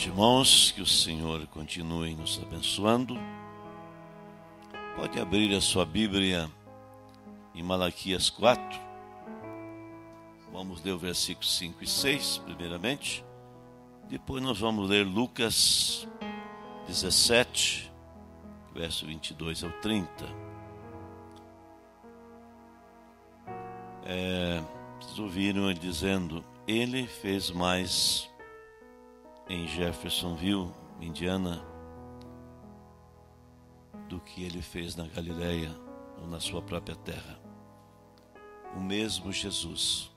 noite, irmãos. Que o Senhor continue nos abençoando. Pode abrir a sua Bíblia em Malaquias 4. Vamos ler o versículo 5 e 6, primeiramente. Depois nós vamos ler Lucas 17, verso 22 ao 30. É, vocês ouviram ele dizendo: Ele fez mais em Jeffersonville, Indiana, do que ele fez na Galileia ou na sua própria terra. O mesmo Jesus,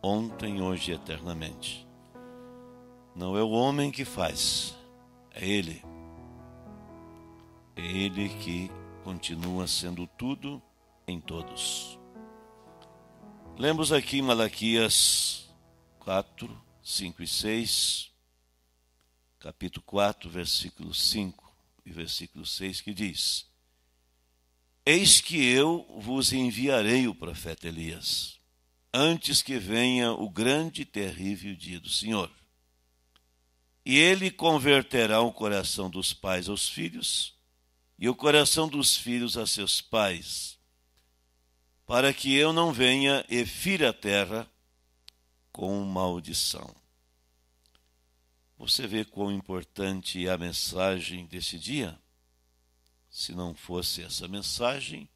ontem, hoje e eternamente. Não é o homem que faz, é ele. É ele que continua sendo tudo em todos. Lemos aqui Malaquias 4, 5 e 6, capítulo 4, versículo 5 e versículo 6, que diz: Eis que eu vos enviarei o profeta Elias, antes que venha o grande e terrível dia do Senhor. E ele converterá o coração dos pais aos filhos, e o coração dos filhos a seus pais, para que eu não venha e fira a terra com maldição. Você vê quão importante é a mensagem desse dia? Se não fosse essa mensagem,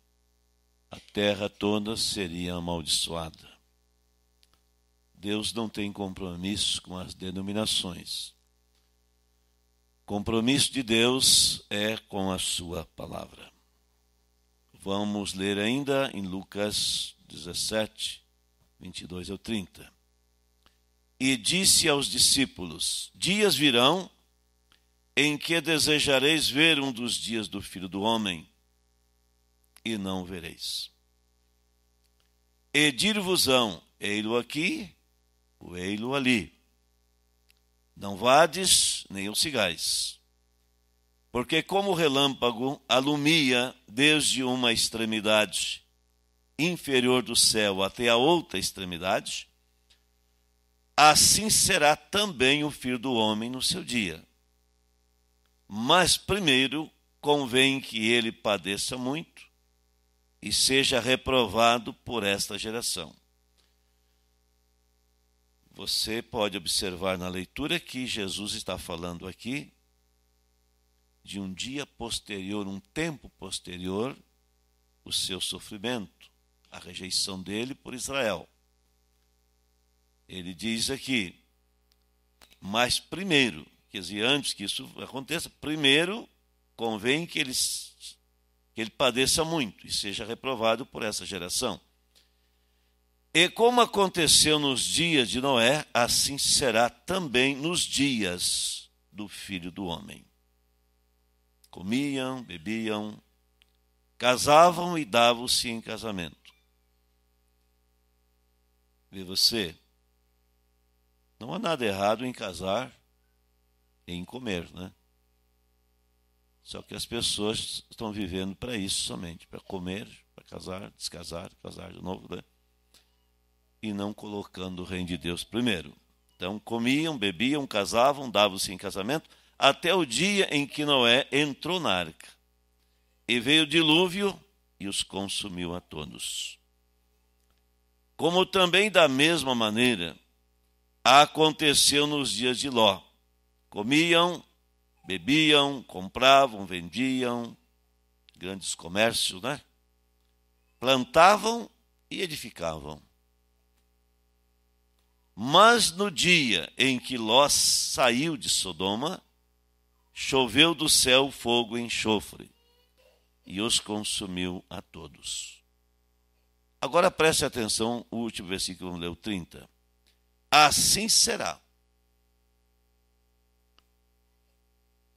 a terra toda seria amaldiçoada. Deus não tem compromisso com as denominações. Compromisso de Deus é com a sua palavra. Vamos ler ainda em Lucas 17, 22 ao 30 e disse aos discípulos: Dias virão em que desejareis ver um dos dias do filho do homem, e não o vereis. E dir-vos-ão: Ei-lo aqui, o ei-lo ali. Não vades, nem o sigais. Porque, como o relâmpago alumia desde uma extremidade inferior do céu até a outra extremidade, assim será também o filho do homem no seu dia. Mas primeiro convém que ele padeça muito e seja reprovado por esta geração. Você pode observar na leitura que Jesus está falando aqui de um dia posterior, um tempo posterior, o seu sofrimento, a rejeição dele por Israel. Ele diz aqui, mas primeiro, quer dizer, antes que isso aconteça, primeiro convém que ele, que ele padeça muito e seja reprovado por essa geração. E como aconteceu nos dias de Noé, assim será também nos dias do filho do homem. Comiam, bebiam, casavam e davam-se em casamento. Vê você, não há nada errado em casar, e em comer, né? Só que as pessoas estão vivendo para isso somente, para comer, para casar, descasar, casar de novo, né? E não colocando o reino de Deus primeiro. Então comiam, bebiam, casavam, davam-se em casamento, até o dia em que Noé entrou na arca. E veio o dilúvio e os consumiu a todos. Como também da mesma maneira aconteceu nos dias de Ló. Comiam, bebiam, compravam, vendiam, grandes comércios, né? Plantavam e edificavam. Mas no dia em que Ló saiu de Sodoma, choveu do céu fogo e enxofre e os consumiu a todos. Agora preste atenção, o último versículo, vamos ler o 30 assim será.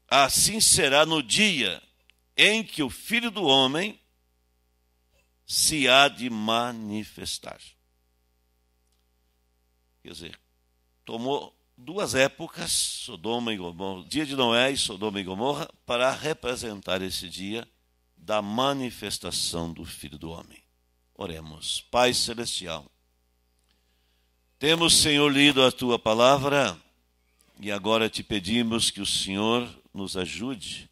Assim será no dia em que o filho do homem se há de manifestar. Quer dizer, tomou duas épocas, Sodoma e Gomorra, dia de Noé e Sodoma e Gomorra, para representar esse dia da manifestação do Filho do Homem. Oremos. Pai Celestial, temos, Senhor, lido a tua palavra e agora te pedimos que o Senhor nos ajude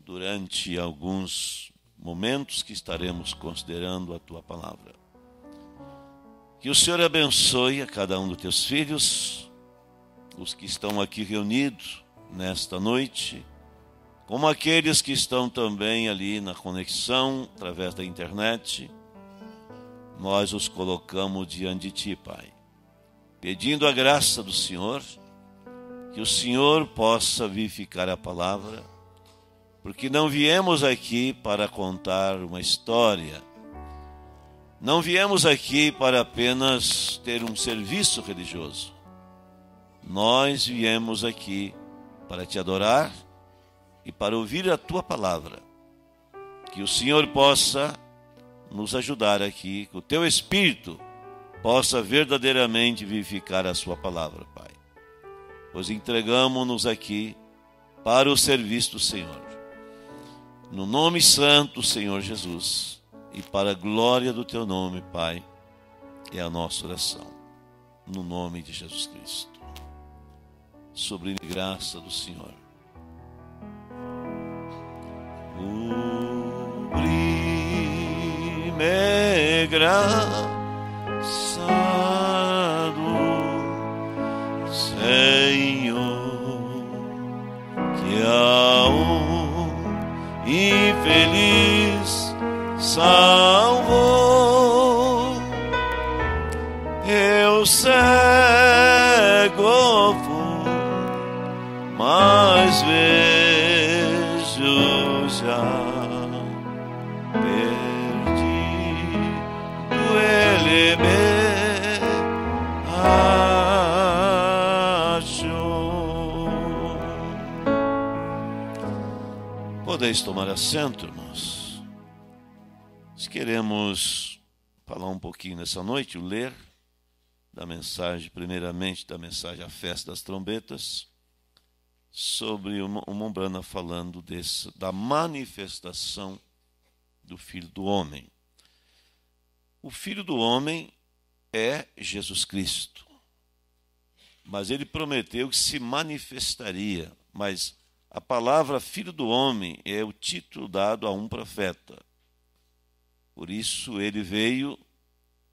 durante alguns momentos que estaremos considerando a tua palavra. Que o Senhor abençoe a cada um dos teus filhos, os que estão aqui reunidos nesta noite, como aqueles que estão também ali na conexão através da internet. Nós os colocamos diante de ti, Pai pedindo a graça do Senhor, que o Senhor possa vivificar a palavra, porque não viemos aqui para contar uma história, não viemos aqui para apenas ter um serviço religioso. Nós viemos aqui para te adorar e para ouvir a tua palavra. Que o Senhor possa nos ajudar aqui, com o teu Espírito possa verdadeiramente vivificar a Sua palavra, Pai. Pois entregamos-nos aqui para o serviço do Senhor. No nome santo, Senhor Jesus, e para a glória do Teu nome, Pai, é a nossa oração. No nome de Jesus Cristo. Sobre a graça do Senhor. me graça cansado, Senhor, que ao infeliz salvou eu sei. vocês tomar assento, irmãos, nós queremos falar um pouquinho nessa noite, ler da mensagem, primeiramente da mensagem A Festa das Trombetas, sobre o Mombrana falando desse, da manifestação do Filho do Homem. O Filho do Homem é Jesus Cristo, mas ele prometeu que se manifestaria, mas a palavra filho do homem é o título dado a um profeta. Por isso ele veio,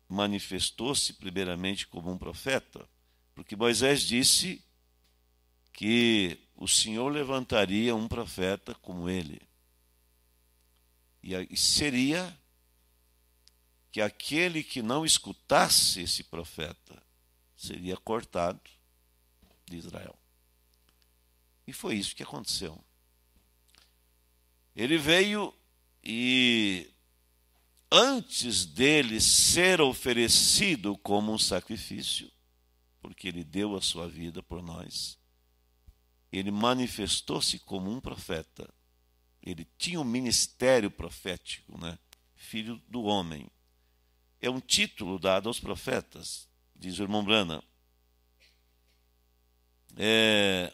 manifestou-se primeiramente como um profeta, porque Moisés disse que o Senhor levantaria um profeta como ele. E seria que aquele que não escutasse esse profeta seria cortado de Israel. E foi isso que aconteceu. Ele veio e, antes dele ser oferecido como um sacrifício, porque ele deu a sua vida por nós, ele manifestou-se como um profeta. Ele tinha um ministério profético, né? Filho do homem. É um título dado aos profetas, diz o irmão Brana. É,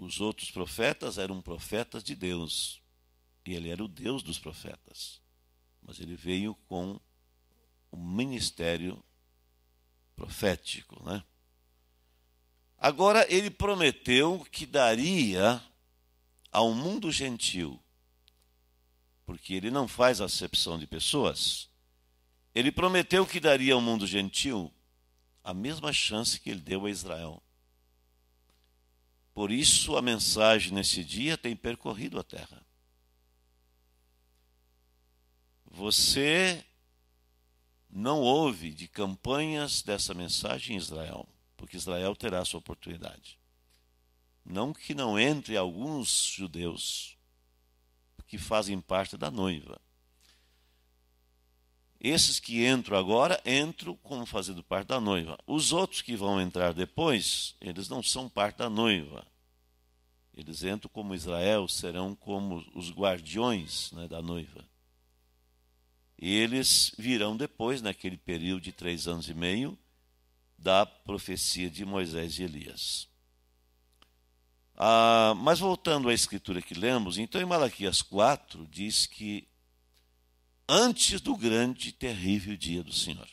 os outros profetas eram profetas de Deus. E ele era o Deus dos profetas. Mas ele veio com o um ministério profético, né? Agora ele prometeu que daria ao mundo gentil, porque ele não faz acepção de pessoas. Ele prometeu que daria ao mundo gentil a mesma chance que ele deu a Israel. Por isso a mensagem nesse dia tem percorrido a terra. Você não ouve de campanhas dessa mensagem em Israel, porque Israel terá sua oportunidade. Não que não entre alguns judeus que fazem parte da noiva, esses que entram agora, entram como fazendo parte da noiva. Os outros que vão entrar depois, eles não são parte da noiva. Eles entram como Israel, serão como os guardiões né, da noiva. E eles virão depois, naquele período de três anos e meio, da profecia de Moisés e Elias. Ah, mas voltando à escritura que lemos, então em Malaquias 4 diz que antes do grande e terrível dia do Senhor.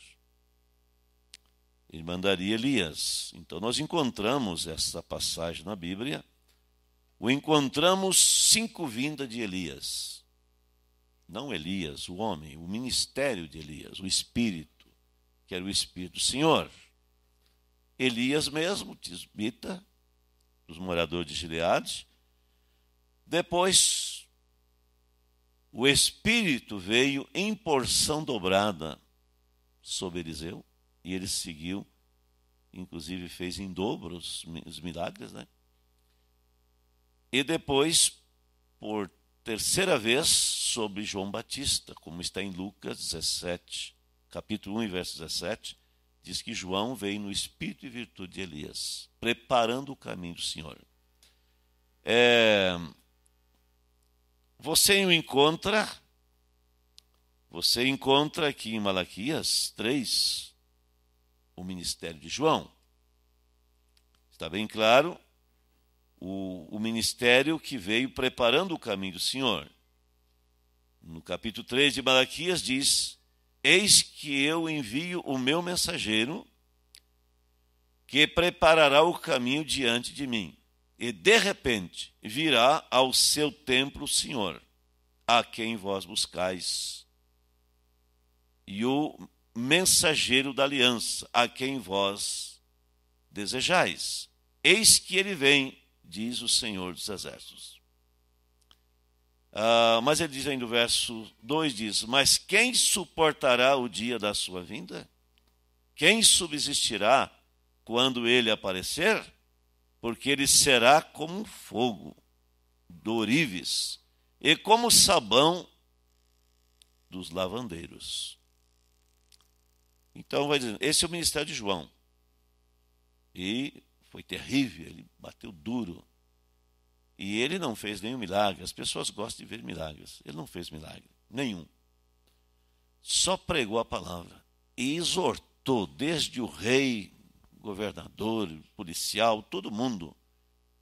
Ele mandaria Elias. Então nós encontramos essa passagem na Bíblia. O encontramos cinco vindas de Elias. Não Elias, o homem, o ministério de Elias, o Espírito, que era o Espírito do Senhor. Elias mesmo, tisbita, dos moradores de Gileade. Depois o Espírito veio em porção dobrada sobre Eliseu e ele seguiu, inclusive fez em dobro os, os milagres, né? E depois, por terceira vez, sobre João Batista, como está em Lucas 17, capítulo 1, verso 17, diz que João veio no espírito e virtude de Elias, preparando o caminho do Senhor. É, você o encontra, você encontra aqui em Malaquias 3 o ministério de João. Está bem claro? O, o ministério que veio preparando o caminho do Senhor. No capítulo 3 de Malaquias diz: Eis que eu envio o meu mensageiro, que preparará o caminho diante de mim e de repente virá ao seu templo o Senhor, a quem vós buscais, e o mensageiro da aliança, a quem vós desejais. Eis que ele vem, diz o Senhor dos Exércitos. Ah, mas ele diz ainda o verso 2: diz, Mas quem suportará o dia da sua vinda? Quem subsistirá quando ele aparecer? porque ele será como fogo do orives e como sabão dos lavandeiros. Então vai dizendo, esse é o ministério de João. E foi terrível, ele bateu duro. E ele não fez nenhum milagre. As pessoas gostam de ver milagres. Ele não fez milagre nenhum. Só pregou a palavra e exortou desde o rei governador, policial, todo mundo.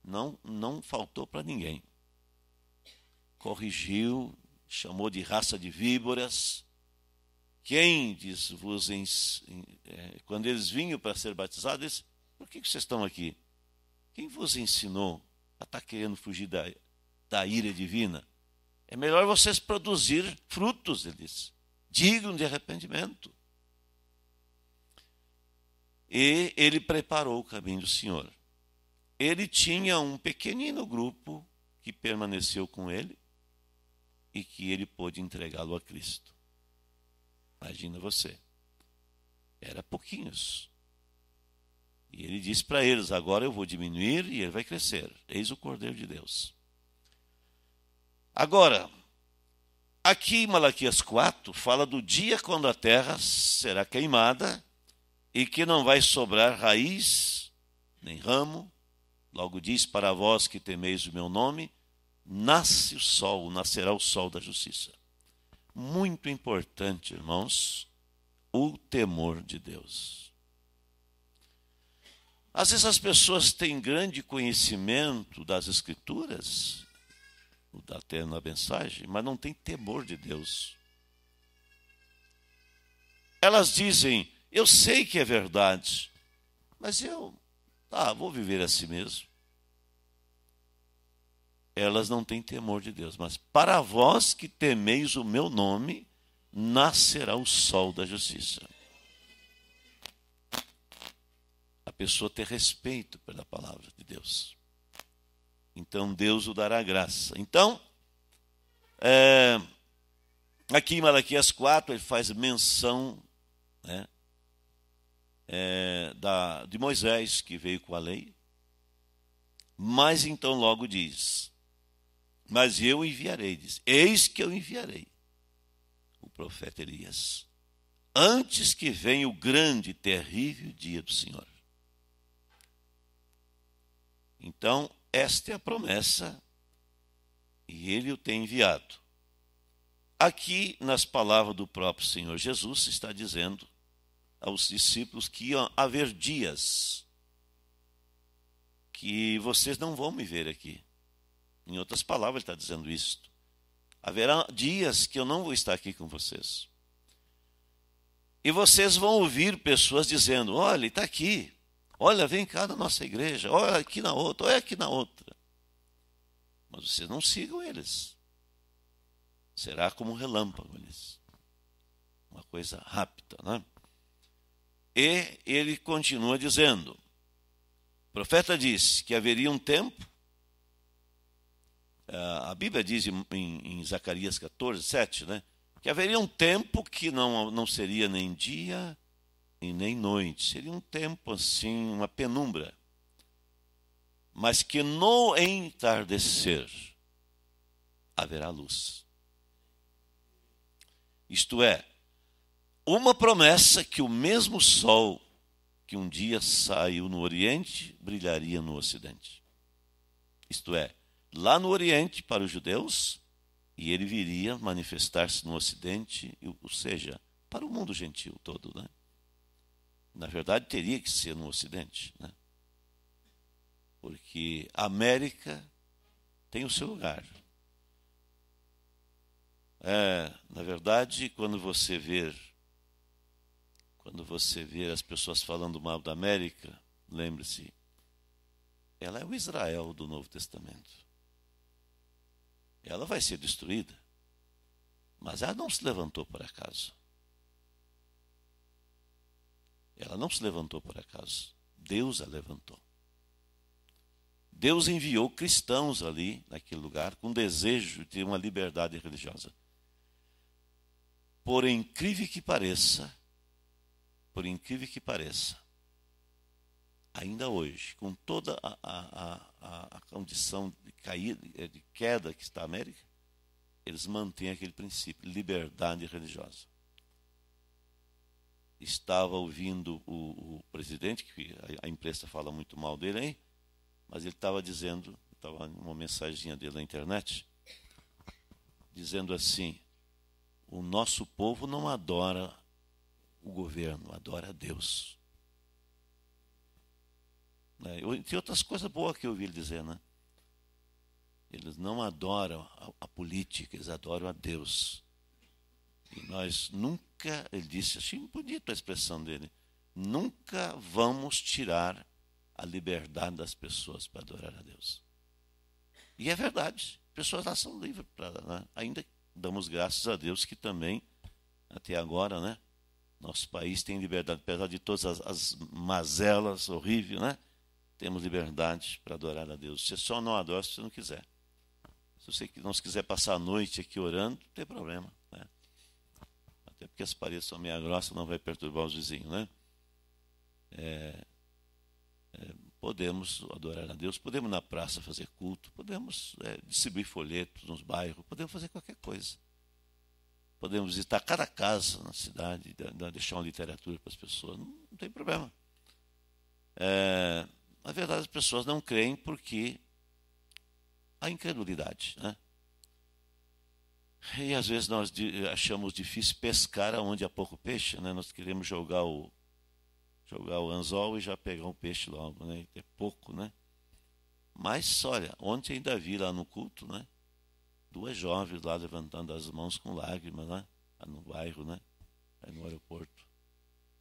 Não, não faltou para ninguém. Corrigiu, chamou de raça de víboras. Quem diz vos é, quando eles vinham para ser batizados, eles, por que, vocês estão aqui? Quem vos ensinou a estar tá querendo fugir da, da ira divina? É melhor vocês produzir frutos, eles. dignos de arrependimento e ele preparou o caminho do Senhor. Ele tinha um pequenino grupo que permaneceu com ele e que ele pôde entregá-lo a Cristo. Imagina você. Era pouquinhos. E ele disse para eles: agora eu vou diminuir e ele vai crescer. Eis o Cordeiro de Deus. Agora, aqui em Malaquias 4, fala do dia quando a terra será queimada e que não vai sobrar raiz, nem ramo. Logo diz: Para vós que temeis o meu nome, nasce o sol, nascerá o sol da justiça. Muito importante, irmãos, o temor de Deus. Às vezes as pessoas têm grande conhecimento das Escrituras, até na mensagem, mas não têm temor de Deus. Elas dizem: eu sei que é verdade, mas eu, tá, vou viver assim mesmo. Elas não têm temor de Deus, mas para vós que temeis o meu nome, nascerá o sol da justiça. A pessoa ter respeito pela palavra de Deus. Então Deus o dará graça. Então, é, aqui em Malaquias 4, ele faz menção né, é, da, de Moisés, que veio com a lei. Mas então logo diz: Mas eu enviarei, diz, eis que eu enviarei o profeta Elias, antes que venha o grande terrível dia do Senhor. Então, esta é a promessa, e ele o tem enviado. Aqui, nas palavras do próprio Senhor Jesus, está dizendo aos discípulos que iam haver dias que vocês não vão me ver aqui. Em outras palavras, ele está dizendo isto. Haverá dias que eu não vou estar aqui com vocês. E vocês vão ouvir pessoas dizendo: olha, está aqui. Olha, vem cá na nossa igreja. Olha aqui na outra. Olha aqui na outra. Mas vocês não sigam eles. Será como um relâmpago eles. Uma coisa rápida, é? E ele continua dizendo: o profeta disse que haveria um tempo. Eh, a Bíblia diz em, em Zacarias 14, 7, né? Que haveria um tempo que não, não seria nem dia e nem noite. Seria um tempo assim, uma penumbra. Mas que no entardecer haverá luz. Isto é, uma promessa que o mesmo sol que um dia saiu no Oriente brilharia no Ocidente. Isto é, lá no Oriente para os judeus, e ele viria manifestar-se no Ocidente, ou seja, para o mundo gentil todo. Né? Na verdade, teria que ser no Ocidente, né? porque a América tem o seu lugar. É, na verdade, quando você ver quando você vê as pessoas falando mal da América, lembre-se, ela é o Israel do Novo Testamento. Ela vai ser destruída, mas ela não se levantou por acaso. Ela não se levantou por acaso. Deus a levantou. Deus enviou cristãos ali, naquele lugar, com desejo de ter uma liberdade religiosa. Por incrível que pareça, por incrível que pareça, ainda hoje, com toda a, a, a, a condição de, caída, eh, de queda que está a América, eles mantêm aquele princípio, liberdade religiosa. Estava ouvindo o, o presidente, que a, a, imprensa fala muito mal dele, hein? mas ele estava dizendo, estava uma mensagem dele na internet, dizendo assim, o nosso povo não adora o governo, adora a Deus. É, tem outras coisas boas que eu ouvi ele dizer, né? Eles não adoram a, a política, eles adoram a Deus. E nós nunca, ele disse, achei assim, bonita a expressão dele, nunca vamos tirar a liberdade das pessoas para adorar a Deus. E é verdade, pessoas lá são livres, pra, né? ainda damos graças a Deus que também, até agora, né, nosso país tem liberdade, apesar de todas as, as mazelas horríveis, né? Temos liberdade para adorar a Deus. Você só não adora se você não quiser. Se você não quiser passar a noite aqui orando, não tem problema. Né? Até porque as paredes são meia grossa, não vai perturbar os vizinhos, né? É, é, podemos adorar a Deus, podemos na praça fazer culto, podemos é, distribuir folhetos nos bairros, podemos fazer qualquer coisa podemos visitar cada casa na cidade, deixar uma literatura para as pessoas, não, não tem problema. É, na verdade, as pessoas não creem porque há incredulidade. Né? E às vezes nós achamos difícil pescar onde há pouco peixe, né? nós queremos jogar o, jogar o anzol e já pegar um peixe logo, né? é pouco. Né? Mas olha, ontem ainda vi lá no culto, né? duas jovens lá levantando as mãos com lágrimas, né? Lá no bairro, né? Aí no aeroporto.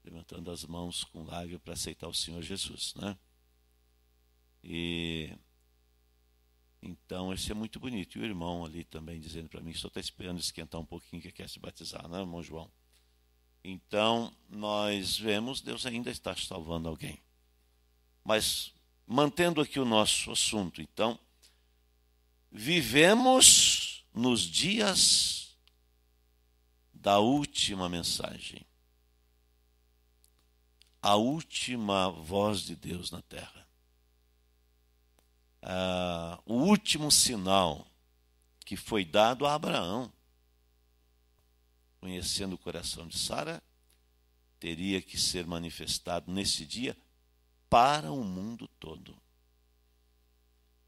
Levantando as mãos com lágrimas para aceitar o Senhor Jesus, né? E então, isso é muito bonito. E o irmão ali também dizendo para mim, só está esperando esquentar um pouquinho que quer se batizar, né, irmão João? Então, nós vemos, Deus ainda está salvando alguém. Mas, mantendo aqui o nosso assunto, então, vivemos nos dias da última mensagem. A última voz de Deus na terra. Ah, o último sinal que foi dado a Abraão, conhecendo o coração de Sara, teria que ser manifestado nesse dia para o mundo todo.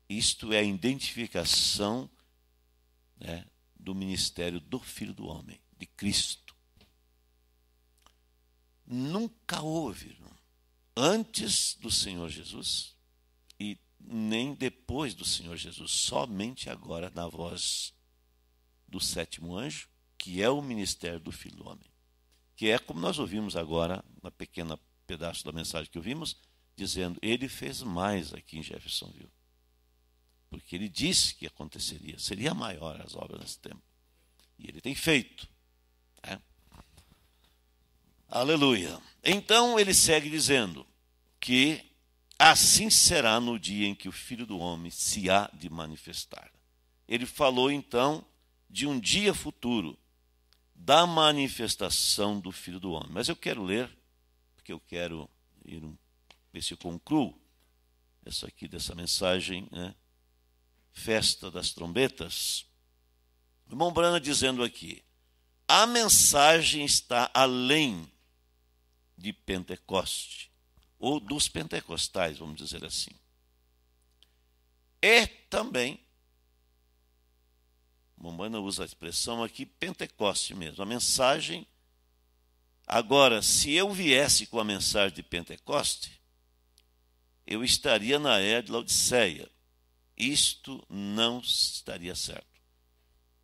Isto é a identificação né, do ministério do Filho do Homem, de Cristo. Nunca houve, antes do Senhor Jesus e nem depois do Senhor Jesus, somente agora na voz do sétimo anjo, que é o ministério do Filho do Homem. Que é como nós ouvimos agora, na pequena pedaço da mensagem que ouvimos, dizendo: Ele fez mais aqui em Jeffersonville. Porque ele disse que aconteceria, seria maior as obras nesse tempo. E ele tem feito. Né? Aleluia. Então ele segue dizendo que assim será no dia em que o Filho do Homem se há de manifestar. Ele falou então de um dia futuro da manifestação do Filho do Homem. Mas eu quero ler, porque eu quero ir um, ver se eu concluo essa aqui dessa mensagem, né? festa das trombetas, irmão Brana dizendo aqui, a mensagem está além de Pentecoste, ou dos pentecostais, vamos dizer assim. E também, Momana usa a expressão aqui, Pentecoste mesmo, a mensagem. Agora, se eu viesse com a mensagem de Pentecoste, eu estaria na era de Laodiceia isto não estaria certo.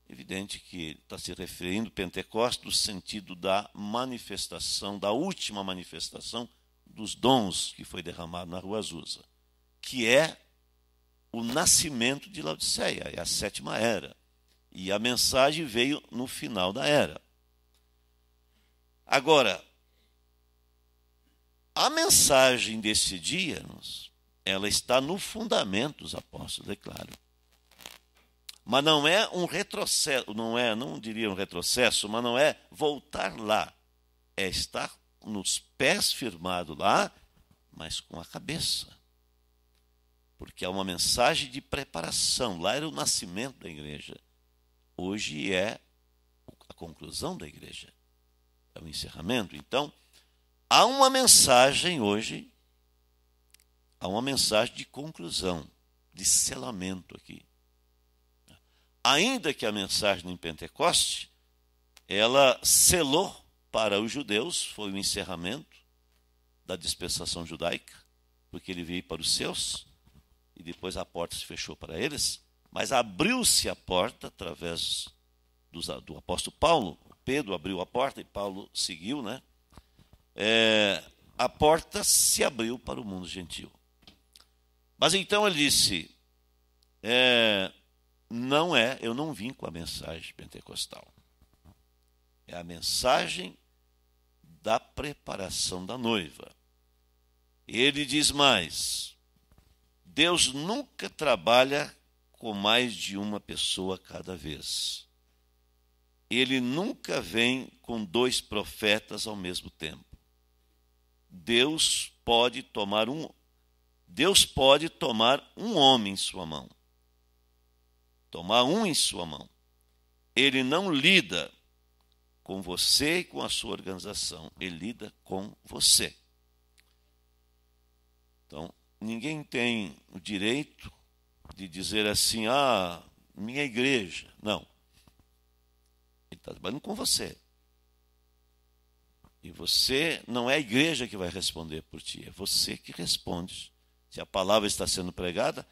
Evidente que está se referindo Pentecostes no sentido da manifestação, da última manifestação dos dons que foi derramado na rua Azusa, que é o nascimento de Laodiceia, é a sétima era. E a mensagem veio no final da era. Agora, a mensagem desse dia, ela está no fundamento dos apóstolos, é claro. Mas não é um retrocesso, não é, não diria um retrocesso, mas não é voltar lá. É estar nos pés firmado lá, mas com a cabeça. Porque é uma mensagem de preparação. Lá era o nascimento da igreja. Hoje é a conclusão da igreja. É o encerramento. Então, há uma mensagem hoje Há uma mensagem de conclusão, de selamento aqui. Ainda que a mensagem em Pentecostes, ela selou para os judeus, foi o encerramento da dispensação judaica, porque ele veio para os seus, e depois a porta se fechou para eles, mas abriu-se a porta através do, do apóstolo Paulo. Pedro abriu a porta e Paulo seguiu, né? É, a porta se abriu para o mundo gentil. Mas então ele disse: é, não é, eu não vim com a mensagem pentecostal. É a mensagem da preparação da noiva. Ele diz mais: Deus nunca trabalha com mais de uma pessoa cada vez. Ele nunca vem com dois profetas ao mesmo tempo. Deus pode tomar um Deus pode tomar um homem em sua mão. Tomar um em sua mão. Ele não lida com você e com a sua organização, ele lida com você. Então, ninguém tem o direito de dizer assim: ah, minha igreja. Não. Ele está trabalhando com você. E você não é a igreja que vai responder por ti, é você que responde se a palavra está sendo pregada,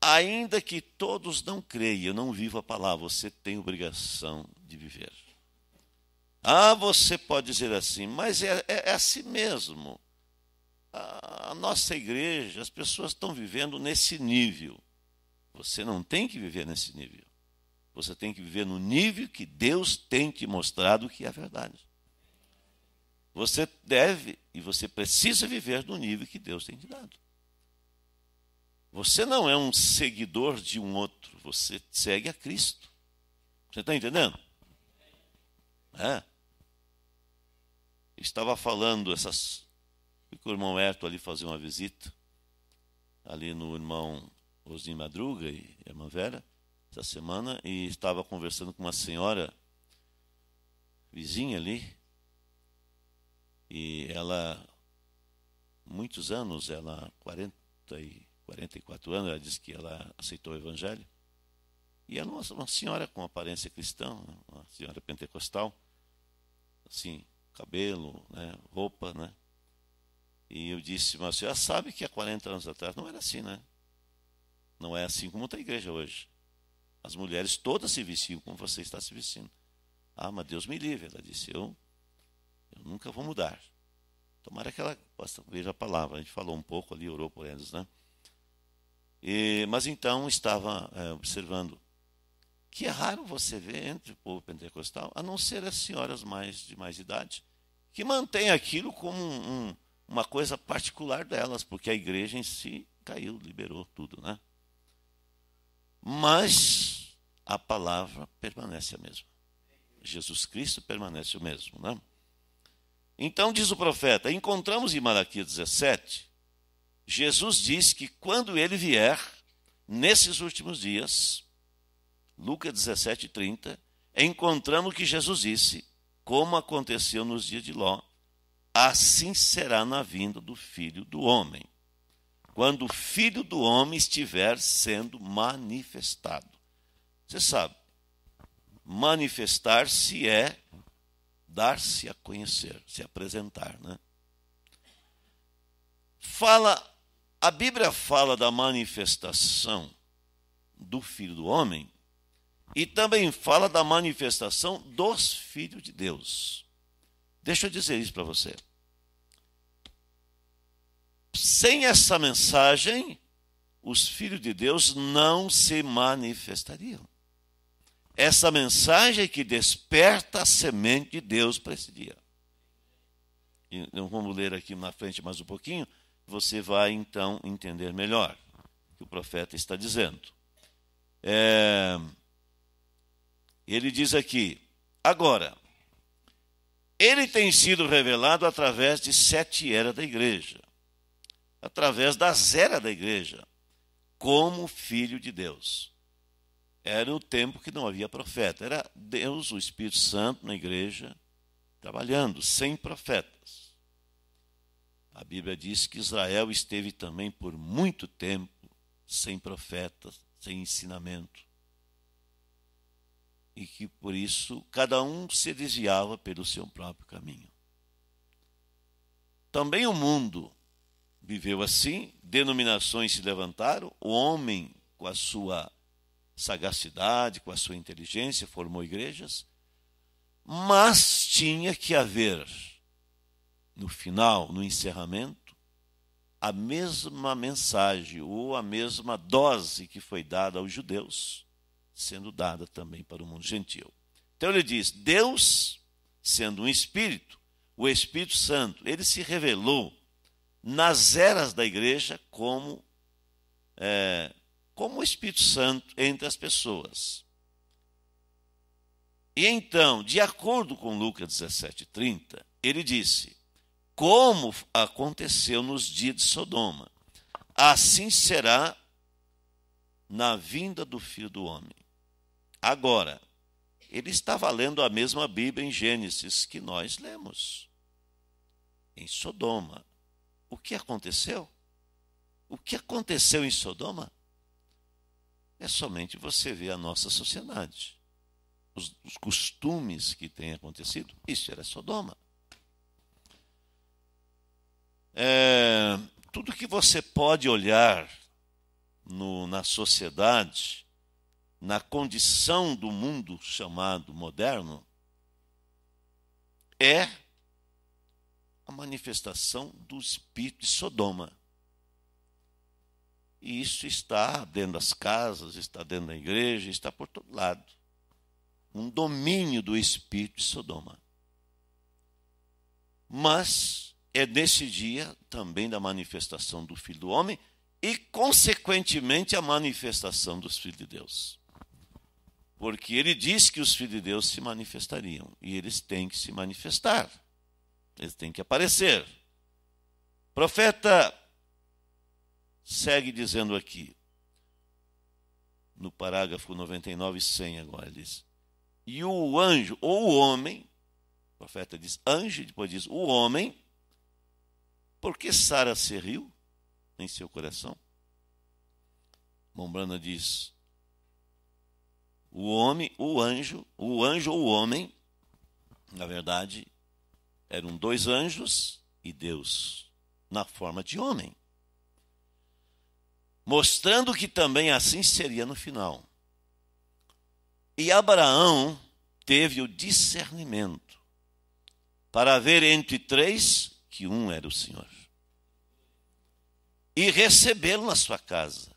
ainda que todos não creiam, não vivo a palavra, você tem obrigação de viver. Ah, você pode dizer assim, mas é, é, é assim mesmo. A, a nossa igreja, as pessoas estão vivendo nesse nível. Você não tem que viver nesse nível. Você tem que viver no nível que Deus tem te mostrado que é a verdade. Você deve e você precisa viver no nível que Deus tem te dado. Você não é um seguidor de um outro, você segue a Cristo. Você está entendendo? É. Estava falando essas. Fui com o irmão Herto ali fazer uma visita, ali no irmão Osim Madruga e irmã Vera, essa semana, e estava conversando com uma senhora vizinha ali, e ela, muitos anos, ela, 40 e 44 anos, ela disse que ela aceitou o Evangelho. E ela é uma, senhora com aparência cristã, uma senhora pentecostal, assim, cabelo, né, roupa, né? E eu disse, mas a senhora sabe que há 40 anos atrás não era assim, né? Não é assim como está a igreja hoje. As mulheres todas se vestiam como você está se vestindo. Ah, mas Deus me livre, ela disse, eu, eu nunca vou mudar. Tomara que ela possa ver a palavra. A gente falou um pouco ali, orou por elas, né? E, mas então estava é, observando que é raro você ver entre o povo pentecostal, a não ser as senhoras mais de mais idade, que mantém aquilo como um, um, uma coisa particular delas, porque a igreja em si caiu, liberou tudo, né? Mas a palavra permanece a mesma. Jesus Cristo permanece o mesmo, né? Então diz o profeta, encontramos em Malaquias 17 Jesus diz que quando ele vier, nesses últimos dias, Lucas 17, 30, encontramos que Jesus disse, como aconteceu nos dias de Ló, assim será na vinda do Filho do Homem, quando o Filho do Homem estiver sendo manifestado. Você sabe, manifestar-se é dar-se a conhecer, se apresentar, né? Fala a Bíblia fala da manifestação do Filho do Homem e também fala da manifestação dos filhos de Deus. Deixa eu dizer isso para você. Sem essa mensagem, os filhos de Deus não se manifestariam. Essa mensagem que desperta a semente de Deus para esse dia. E vamos ler aqui na frente mais um pouquinho você vai então entender melhor o que o profeta está dizendo. É, ele diz aqui, agora, ele tem sido revelado através de sete eras da igreja, através das eras da igreja, como filho de Deus. Era o tempo que não havia profeta, era Deus, o Espírito Santo na igreja, trabalhando, sem profetas. A Bíblia diz que Israel esteve também por muito tempo sem profetas, sem ensinamento. E que por isso cada um se desviava pelo seu próprio caminho. Também o mundo viveu assim, denominações se levantaram, o homem, com a sua sagacidade, com a sua inteligência, formou igrejas, mas tinha que haver no final, no encerramento, a mesma mensagem ou a mesma dose que foi dada aos judeus, sendo dada também para o mundo gentil. Então ele diz: Deus, sendo um espírito, o Espírito Santo, ele se revelou nas eras da igreja como é, como o Espírito Santo entre as pessoas. E então, de acordo com Lucas 17:30, ele disse: como aconteceu nos dias de Sodoma. Assim será na vinda do filho do homem. Agora, ele estava lendo a mesma Bíblia em Gênesis que nós lemos, em Sodoma. O que aconteceu? O que aconteceu em Sodoma? É somente você ver a nossa sociedade, os, os costumes que têm acontecido. Isso era Sodoma. É, tudo que você pode olhar no, na sociedade, na condição do mundo chamado moderno, é a manifestação do espírito de Sodoma. E isso está dentro das casas, está dentro da igreja, está por todo lado. Um domínio do espírito de Sodoma. Mas é nesse dia também da manifestação do Filho do Homem e, consequentemente, a manifestação dos filhos de Deus. Porque ele diz que os filhos de Deus se manifestariam e eles têm que se manifestar, eles têm que aparecer. O profeta segue dizendo aqui, no parágrafo 99 e 100 agora, ele diz: E o anjo, ou o homem, o profeta diz anjo, depois diz o homem, por que Sara se riu em seu coração? Mombrana diz: o homem, o anjo, o anjo ou o homem, na verdade, eram dois anjos e Deus na forma de homem. Mostrando que também assim seria no final. E Abraão teve o discernimento para ver entre três que um era o Senhor e recebê-lo na sua casa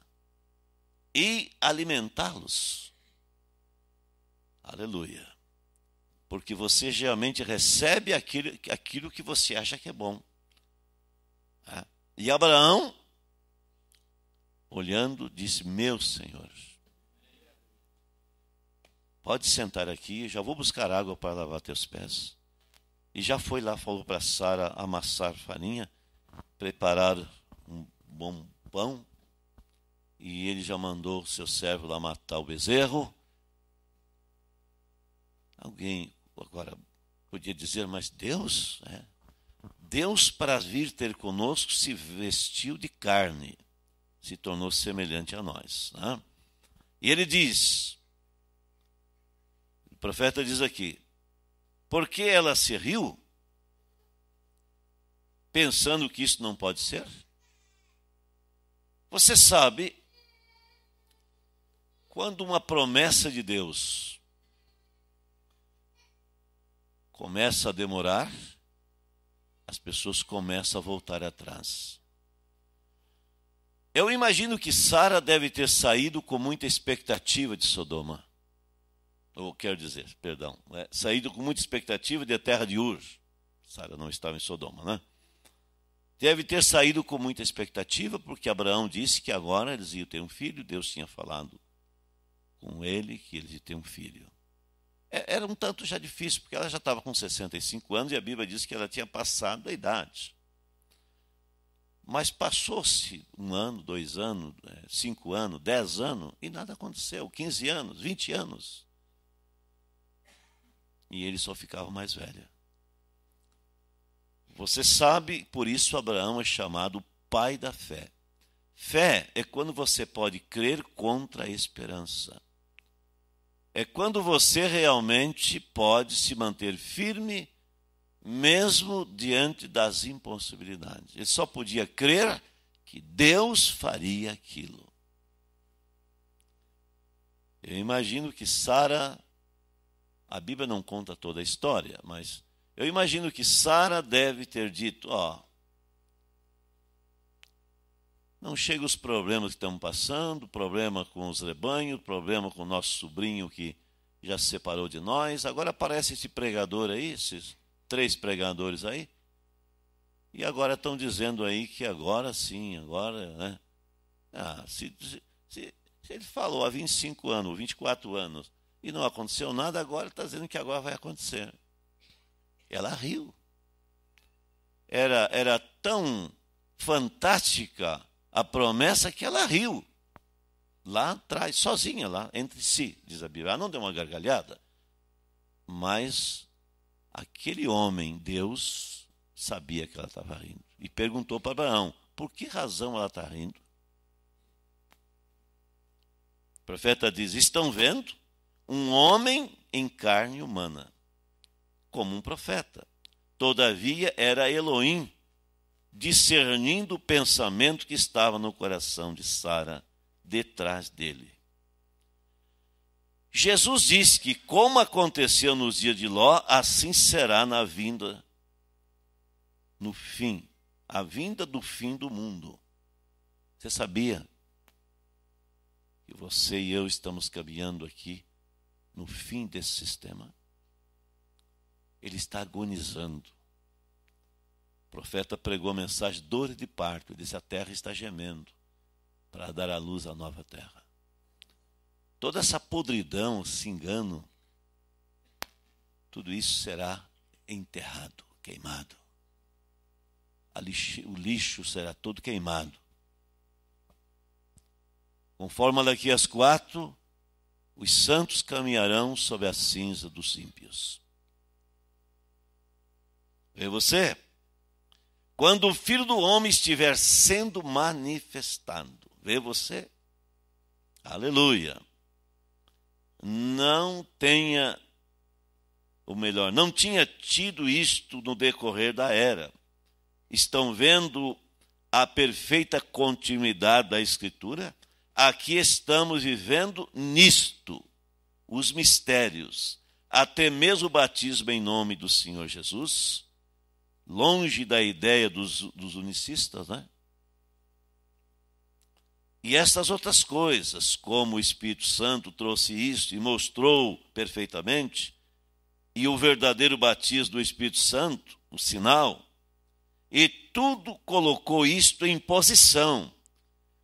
e alimentá-los. Aleluia. Porque você geralmente recebe aquilo, aquilo que você acha que é bom. Tá? E Abraão, olhando, disse: Meu Senhor, pode sentar aqui, já vou buscar água para lavar teus pés. E já foi lá, falou para Sara amassar farinha, preparar bom pão, e ele já mandou o seu servo lá matar o bezerro. Alguém agora podia dizer, mas Deus, né? Deus para vir ter conosco se vestiu de carne, se tornou semelhante a nós. Né? E ele diz, o profeta diz aqui, porque ela se riu, pensando que isso não pode ser? Você sabe, quando uma promessa de Deus começa a demorar, as pessoas começam a voltar atrás. Eu imagino que Sara deve ter saído com muita expectativa de Sodoma. Ou quero dizer, perdão, né? saído com muita expectativa de terra de Ur. Sara não estava em Sodoma, né? Deve ter saído com muita expectativa, porque Abraão disse que agora eles iam ter um filho, Deus tinha falado com ele que eles iam ter um filho. É, era um tanto já difícil, porque ela já estava com 65 anos e a Bíblia diz que ela tinha passado da idade. Mas passou-se um ano, dois anos, é, cinco anos, dez anos e nada aconteceu. 15 anos, 20 anos. E ele só ficava mais velha. Você sabe, por isso Abraão é chamado pai da fé. Fé é quando você pode crer contra a esperança. É quando você realmente pode se manter firme, mesmo diante das impossibilidades. Ele só podia crer que Deus faria aquilo. Eu imagino que Sara, a Bíblia não conta toda a história, mas eu imagino que Sara deve ter dito: Ó, não chega os problemas que estamos passando, problema com os rebanhos, problema com o nosso sobrinho que já se separou de nós. Agora aparece esse pregador aí, esses três pregadores aí. E agora estão dizendo aí que agora sim, agora, né? Ah, se, se, se ele falou há 25 anos, 24 anos, e não aconteceu nada, agora está dizendo que agora vai acontecer. Ela riu. Era, era tão fantástica a promessa que ela riu. Lá atrás, sozinha, lá, entre si, diz a Bíblia. Ela não deu uma gargalhada. Mas aquele homem, Deus, sabia que ela estava rindo. E perguntou para Abraão: por que razão ela está rindo? O profeta diz: estão vendo um homem em carne humana como um profeta. Todavia era Elohim, discernindo o pensamento que estava no coração de Sara detrás dele. Jesus disse que, como aconteceu nos dias de Ló, assim será na vinda, no fim, a vinda do fim do mundo. Você sabia que você e eu estamos caminhando aqui no fim desse sistema? ele está agonizando. O profeta pregou a mensagem dor de parto, ele disse: a terra está gemendo para dar à luz à nova terra. Toda essa podridão, esse engano, tudo isso será enterrado, queimado. o lixo será todo queimado. Conforme daqui às quatro, os santos caminharão sobre a cinza dos ímpios vê você. Quando o filho do homem estiver sendo manifestado, vê você. Aleluia. Não tenha, ou melhor, não tinha tido isto no decorrer da era. Estão vendo a perfeita continuidade da Escritura? Aqui estamos vivendo nisto, os mistérios, até mesmo o batismo em nome do Senhor Jesus longe da ideia dos, dos unicistas, né? E estas outras coisas, como o Espírito Santo trouxe isso e mostrou perfeitamente, e o verdadeiro batismo do Espírito Santo, o sinal, e tudo colocou isto em posição,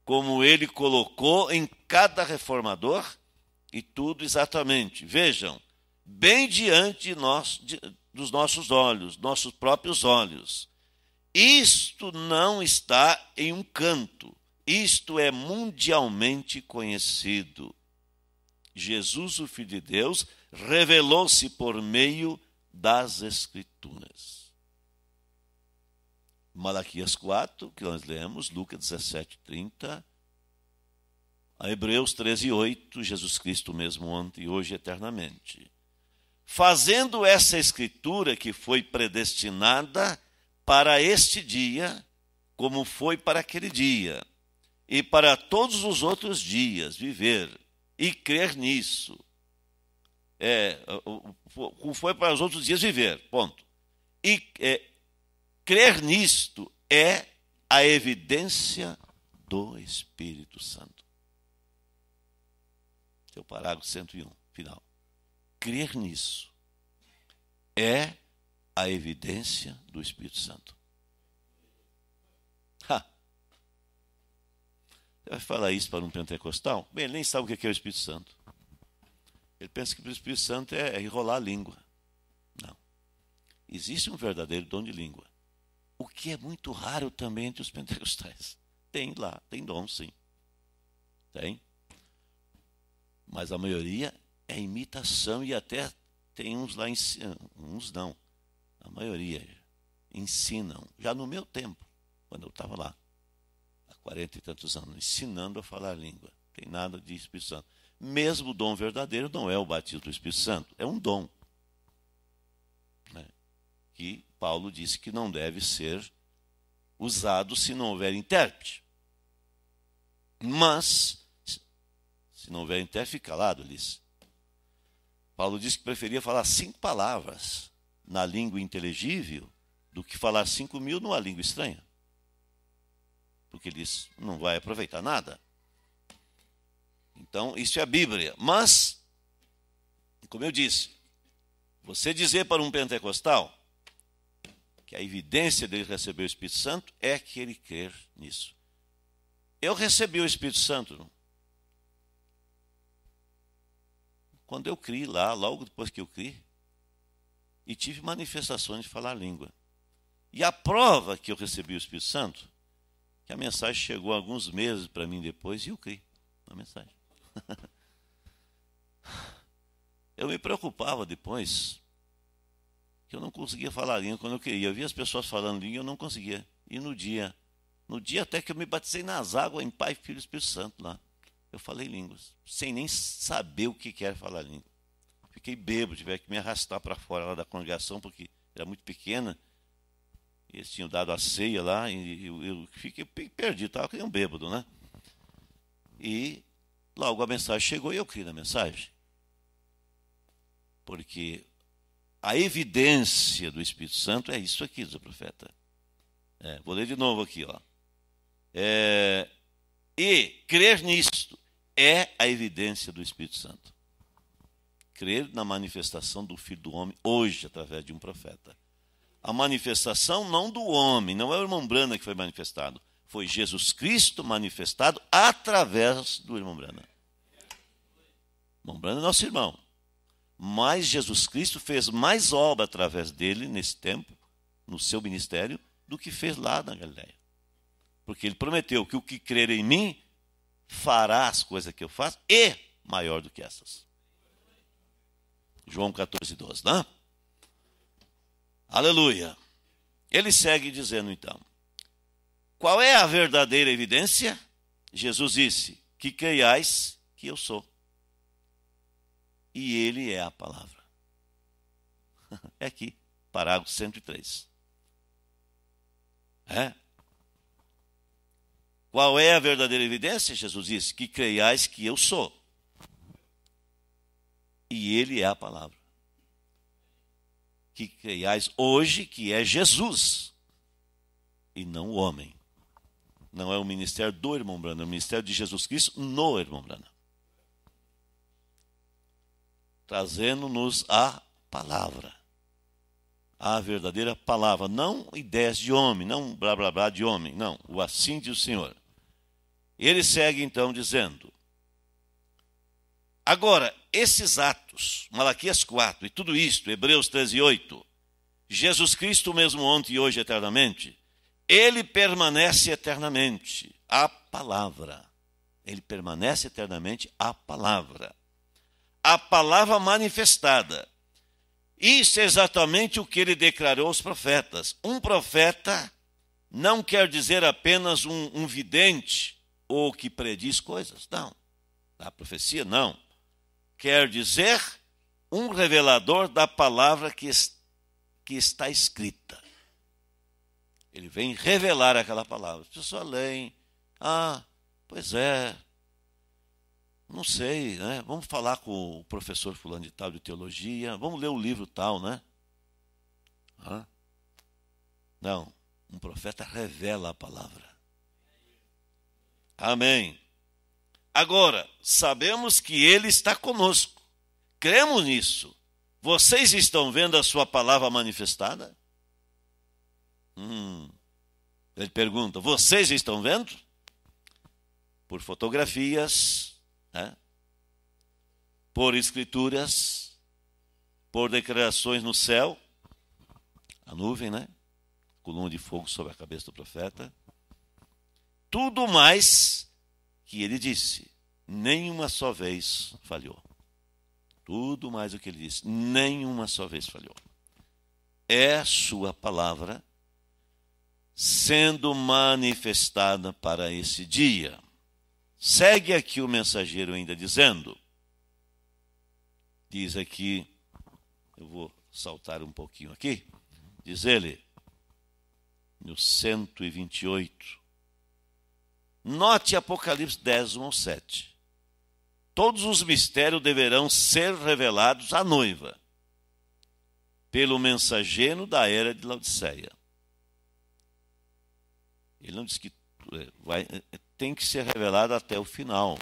como ele colocou em cada reformador, e tudo exatamente. Vejam, bem diante nós, de, dos nossos olhos, nossos próprios olhos. Isto não está em um canto, isto é mundialmente conhecido. Jesus, o Filho de Deus, revelou-se por meio das Escrituras. Malaquias 4, que nós lemos, Lucas 17, 30, a Hebreus 13, 8, Jesus Cristo mesmo ontem e hoje eternamente fazendo essa escritura que foi predestinada para este dia, como foi para aquele dia, e para todos os outros dias, viver e crer nisso. É, como foi para os outros dias viver, ponto. E é, crer nisto é a evidência do Espírito Santo. Seu parágrafo 101, final crer nisso é a evidência do Espírito Santo. Ha. Você vai falar isso para um pentecostal? Bem, ele nem sabe o que é o Espírito Santo. Ele pensa que o Espírito Santo é, é enrolar a língua. Não. Existe um verdadeiro dom de língua. O que é muito raro também entre os pentecostais. Tem lá, tem dom sim. Tem. Mas a maioria é imitação e até tem uns lá, uns não, a maioria ensinam, já no meu tempo, quando eu estava lá, há quarenta e tantos anos, ensinando a falar a língua. Tem nada de Espírito Santo. Mesmo o dom verdadeiro não é o batismo do Espírito Santo, é um dom. Né? Que Paulo disse que não deve ser usado se não houver intérprete. Mas, se não houver intérprete, fica calado, Alice. Paulo disse que preferia falar cinco palavras na língua inteligível do que falar cinco mil numa língua estranha. Porque ele disse, não vai aproveitar nada. Então, isso é a Bíblia. Mas, como eu disse, você dizer para um pentecostal que a evidência dele receber o Espírito Santo é que ele crer nisso. Eu recebi o Espírito Santo Quando eu criei lá, logo depois que eu criei, e tive manifestações de falar língua. E a prova que eu recebi o Espírito Santo, que a mensagem chegou alguns meses para mim depois e eu criei na mensagem. eu me preocupava depois que eu não conseguia falar língua quando eu queria. Eu via as pessoas falando língua e eu não conseguia. E no dia, no dia até que eu me batizei nas águas em Pai, Filho e Espírito Santo lá. Eu falei línguas, sem nem saber o que era falar língua. Fiquei bêbado, tive que me arrastar para fora lá da congregação, porque era muito pequena. Eles tinham dado a ceia lá, e eu, eu fiquei perdido, estava que um bêbado, né? E logo a mensagem chegou e eu criei na mensagem. Porque a evidência do Espírito Santo é isso aqui, diz o profeta. É, vou ler de novo aqui, ó. É, e crer nisto é a evidência do Espírito Santo. Crer na manifestação do Filho do Homem hoje, através de um profeta. A manifestação não do homem, não é o irmão Brana que foi manifestado. Foi Jesus Cristo manifestado através do irmão Brana. Irmão Brana é nosso irmão. Mas Jesus Cristo fez mais obra através dele nesse tempo, no seu ministério, do que fez lá na Galileia. Porque ele prometeu que o que crer em mim fará as coisas que eu faço e maior do que essas. João 14, 12, não? Aleluia. Ele segue dizendo então: Qual é a verdadeira evidência? Jesus disse: Que creiais que eu sou. E ele é a palavra. É aqui, parágrafo 103. É, qual é a verdadeira evidência? Jesus disse: Que creiais que eu sou. E Ele é a palavra. Que creiais hoje que é Jesus e não o homem. Não é o ministério do irmão Brana, é o ministério de Jesus Cristo no irmão Brana. Trazendo-nos a palavra. A verdadeira palavra. Não ideias de homem, não blá blá blá de homem. Não, o assim diz o Senhor ele segue então dizendo: Agora, esses atos, Malaquias 4 e tudo isto, Hebreus 13, 8, Jesus Cristo mesmo ontem e hoje eternamente, ele permanece eternamente a palavra. Ele permanece eternamente a palavra. A palavra manifestada. Isso é exatamente o que ele declarou aos profetas. Um profeta não quer dizer apenas um, um vidente ou que prediz coisas? Não. A profecia? Não. Quer dizer um revelador da palavra que, que está escrita. Ele vem revelar aquela palavra. As pessoas leem. Ah, pois é. Não sei, né? Vamos falar com o professor fulano de tal de teologia. Vamos ler o livro tal, né? ah Não. Um profeta revela a palavra. Amém. Agora, sabemos que Ele está conosco. Cremos nisso. Vocês estão vendo a sua palavra manifestada? Hum. Ele pergunta: vocês estão vendo? Por fotografias, né? por escrituras, por declarações no céu, a nuvem, né? Coluna de fogo sobre a cabeça do profeta tudo mais que ele disse. Nenhuma só vez falhou. Tudo mais o que ele disse. Nenhuma só vez falhou. É sua palavra sendo manifestada para esse dia. Segue aqui o mensageiro ainda dizendo. Diz aqui, eu vou saltar um pouquinho aqui. Diz ele, no 128, Note Apocalipse 10, 1 ao 7. Todos os mistérios deverão ser revelados à noiva, pelo mensageiro da era de Laodiceia. Ele não diz que é, vai, é, é, tem que ser revelado até o final.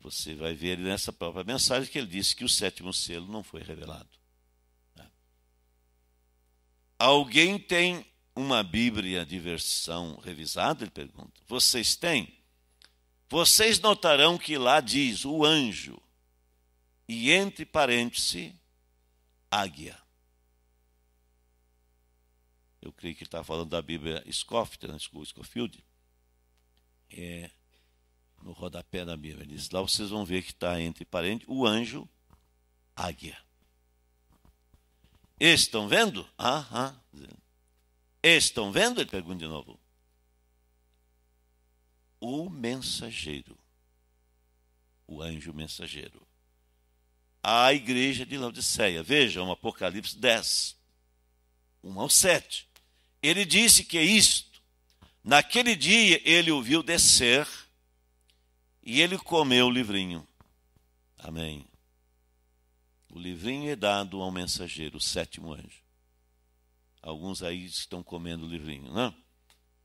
Você vai ver nessa própria mensagem que ele disse que o sétimo selo não foi revelado. Né? Alguém tem uma Bíblia de versão revisada? Ele pergunta. Vocês têm? Vocês notarão que lá diz o anjo e entre parênteses águia. Eu creio que ele está falando da Bíblia Scofield, né? Scofield. É, no rodapé da Bíblia. Ele diz, lá vocês vão ver que está entre parênteses o anjo, águia. Estão vendo? Aham. Ah. Estão vendo? Ele pergunta de novo. O mensageiro, o anjo mensageiro, a igreja de Laodiceia. Vejam, Apocalipse 10, 1 ao 7. Ele disse que é isto. Naquele dia ele o viu descer e ele comeu o livrinho. Amém. O livrinho é dado ao mensageiro, o sétimo anjo. Alguns aí estão comendo o livrinho, não? Né?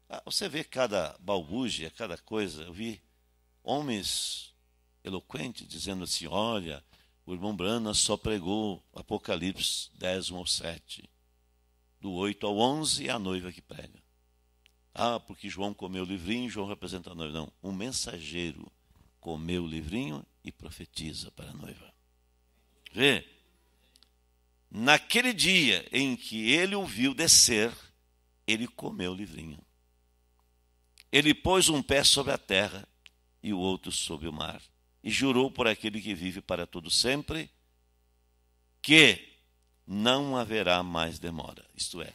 Ah, você vê cada balbúrdia, cada coisa. Eu vi homens eloquentes dizendo assim: olha, o irmão Brana só pregou Apocalipse 10, 1 ao 7. Do 8 ao 11 é a noiva que prega. Ah, porque João comeu o livrinho, João representa a noiva. Não, um mensageiro comeu o livrinho e profetiza para a noiva. Vê? Naquele dia em que ele o viu descer, ele comeu o livrinho. Ele pôs um pé sobre a terra e o outro sobre o mar, e jurou por aquele que vive para todo sempre que não haverá mais demora. Isto é,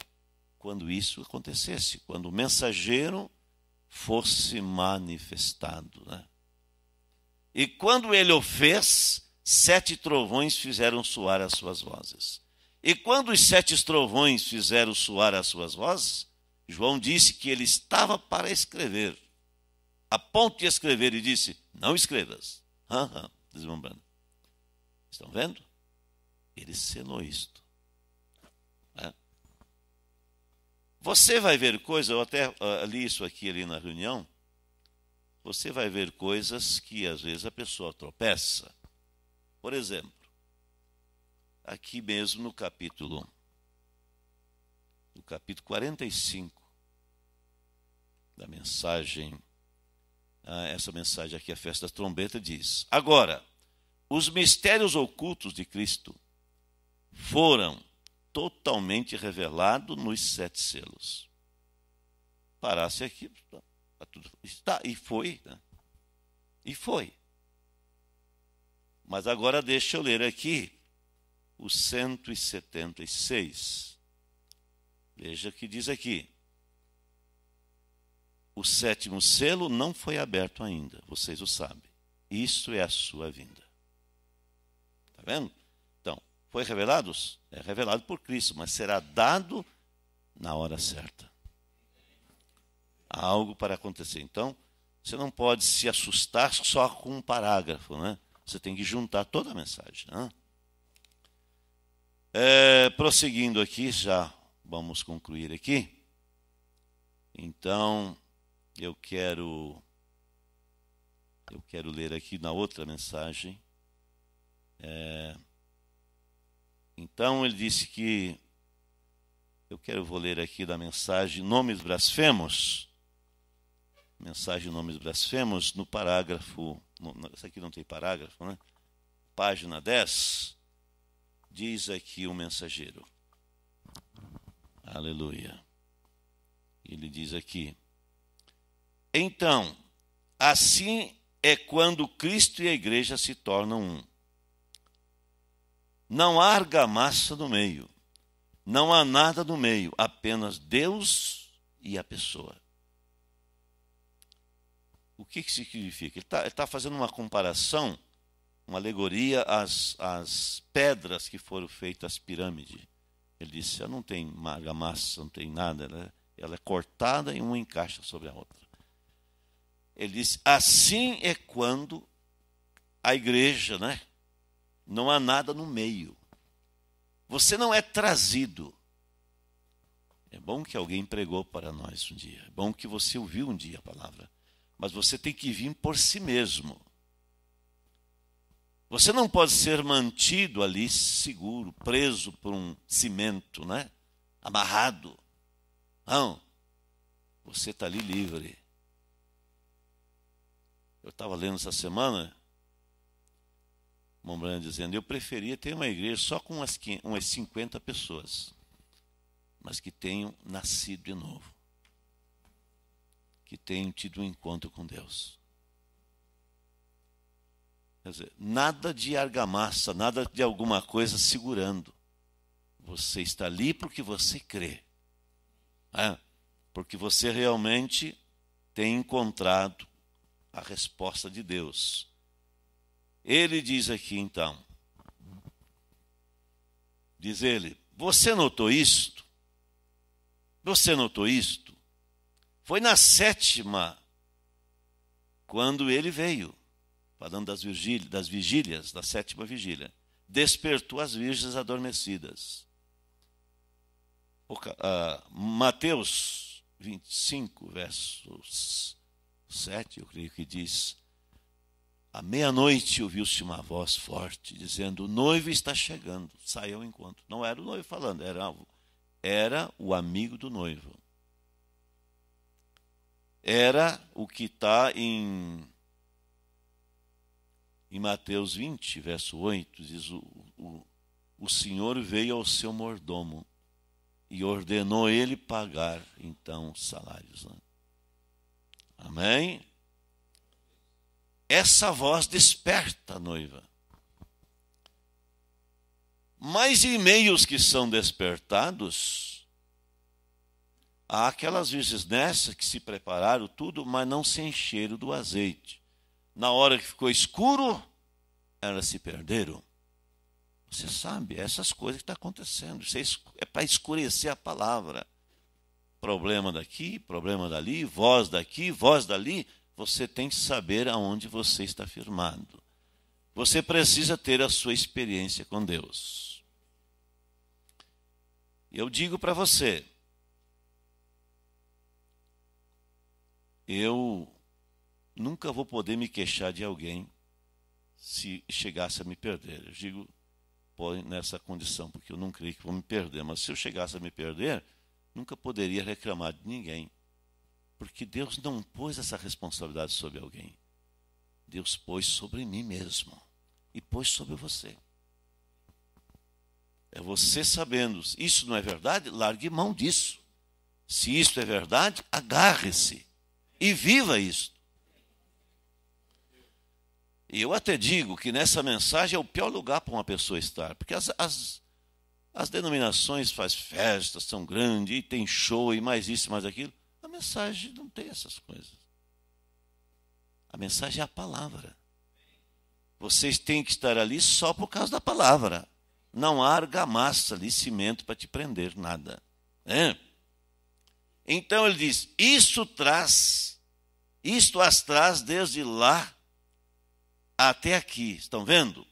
quando isso acontecesse, quando o mensageiro fosse manifestado. Né? E quando ele o fez, sete trovões fizeram soar as suas vozes. E quando os sete trovões fizeram soar as suas vozes, João disse que ele estava para escrever, a ponto de escrever, e disse: Não escrevas. deslumbrando. Estão vendo? Ele selou isto. É. Você vai ver coisas, eu até ah, li isso aqui ali na reunião. Você vai ver coisas que às vezes a pessoa tropeça. Por exemplo, aqui mesmo no capítulo no capítulo 45 da mensagem ah, essa mensagem aqui a festa da trombeta diz: Agora, os mistérios ocultos de Cristo foram totalmente revelados nos sete selos. Parasse aqui, tá, tá está e foi, né? e foi. Mas agora deixa eu ler aqui o 176. Veja que diz aqui. O sétimo selo não foi aberto ainda, vocês o sabem. Isto é a sua vinda. Está vendo? Então, foi revelado? É revelado por Cristo, mas será dado na hora certa. Há algo para acontecer. Então, você não pode se assustar só com um parágrafo, né? Você tem que juntar toda a mensagem. Né? É, prosseguindo aqui, já vamos concluir aqui. Então, eu quero eu quero ler aqui na outra mensagem. É, então ele disse que eu quero vou ler aqui da mensagem Nomes Blasfemos. Mensagem Nomes Blasfemos no parágrafo, no, essa aqui não tem parágrafo, né? Página 10 diz aqui o mensageiro. Aleluia. Ele diz aqui: Então, assim é quando Cristo e a igreja se tornam um. Não há argamassa no meio. Não há nada no meio, apenas Deus e a pessoa. O que, que significa? Ele está tá fazendo uma comparação uma alegoria às, às pedras que foram feitas as pirâmide. Ele disse: ela não tem argamassa, não tem nada, ela, né? ela é cortada e uma encaixa sobre a outra. Ele disse: assim é quando a igreja, né? Não há nada no meio. Você não é trazido. É bom que alguém pregou para nós um dia. É bom que você ouviu um dia a palavra. Mas você tem que vir por si mesmo. Você não pode ser mantido ali seguro, preso por um cimento, né? Amarrado. Não. Você está ali livre. Eu estava lendo essa semana Montblanc dizendo: Eu preferia ter uma igreja só com umas, umas 50 pessoas, mas que tenham nascido de novo, que tenham tido um encontro com Deus. Quer dizer, nada de argamassa, nada de alguma coisa segurando. Você está ali porque você crê. É, porque você realmente tem encontrado a resposta de Deus. Ele diz aqui então, diz ele, você notou isto? Você notou isto? Foi na sétima, quando ele veio falando das, vigílias, das vigílias, da sétima vigília, despertou as virgens adormecidas. Ah, Mateus 25, versos 7, eu creio que diz: À meia-noite ouviu-se uma voz forte dizendo: O noivo está chegando, saia ao encontro. Não era o noivo falando, era, era o amigo do noivo. Era o que está em em Mateus 20, verso 8, diz: o, o, o Senhor veio ao seu mordomo e ordenou ele pagar, então, salários. Amém? Essa voz desperta a noiva. Mas em meios que são despertados, há aquelas vezes nessas que se prepararam tudo, mas não se encheram do azeite na hora que ficou escuro, elas se perderam. Você sabe, essas coisas que estão tá acontecendo. é, é para escurecer a palavra. Problema daqui, problema dali, voz daqui, voz dali. Você tem que saber aonde você está firmado. Você precisa ter a sua experiência com Deus. Eu digo para você, eu nunca vou poder me queixar de alguém se chegasse a me perder. Eu digo, põe nessa condição, porque eu não creio que vou me perder. Mas se eu chegasse a me perder, nunca poderia reclamar de ninguém. Porque Deus não pôs essa responsabilidade sobre alguém. Deus pôs sobre mim mesmo. E pôs sobre você. É você sabendo, isso não é verdade, largue mão disso. Se isso é verdade, agarre-se e viva isso. E eu até digo que nessa mensagem é o pior lugar para uma pessoa estar, porque as, as, as denominações faz festas, são grandes, e tem show, e mais isso, mais aquilo. A mensagem não tem essas coisas. A mensagem é a palavra. Vocês têm que estar ali só por causa da palavra. Não há argamassa ali, cimento para te prender, nada. É? Então ele diz: Isso traz, isto as traz desde lá até aqui, estão vendo?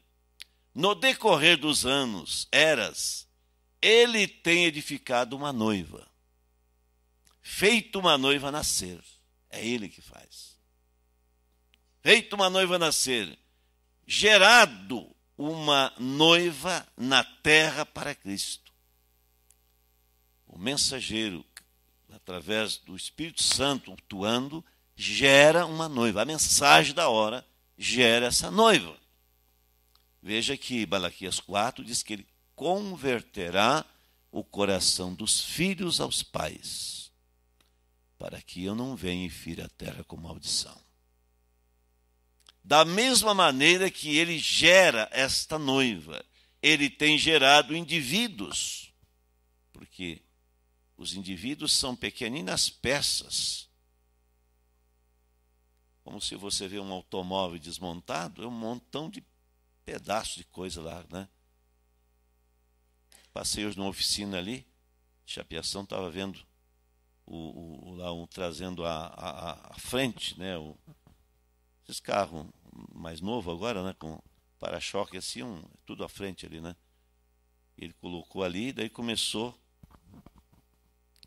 No decorrer dos anos, eras, ele tem edificado uma noiva, feito uma noiva nascer. É ele que faz. Feito uma noiva nascer, gerado uma noiva na terra para Cristo. O mensageiro, através do Espírito Santo atuando, gera uma noiva. A mensagem da hora gera essa noiva. Veja que Malaquias 4 diz que ele converterá o coração dos filhos aos pais, para que eu não venha e fira a terra com maldição. Da mesma maneira que ele gera esta noiva, ele tem gerado indivíduos, porque os indivíduos são pequeninas peças como se você vê um automóvel desmontado, é um montão de pedaços de coisa lá, né? Passei hoje numa oficina ali, chapeação, estava vendo o, o, lá um trazendo a, a, a frente, né? O, esses carros mais novo agora, né? Com para-choque assim, um, tudo à frente ali, né? Ele colocou ali, daí começou.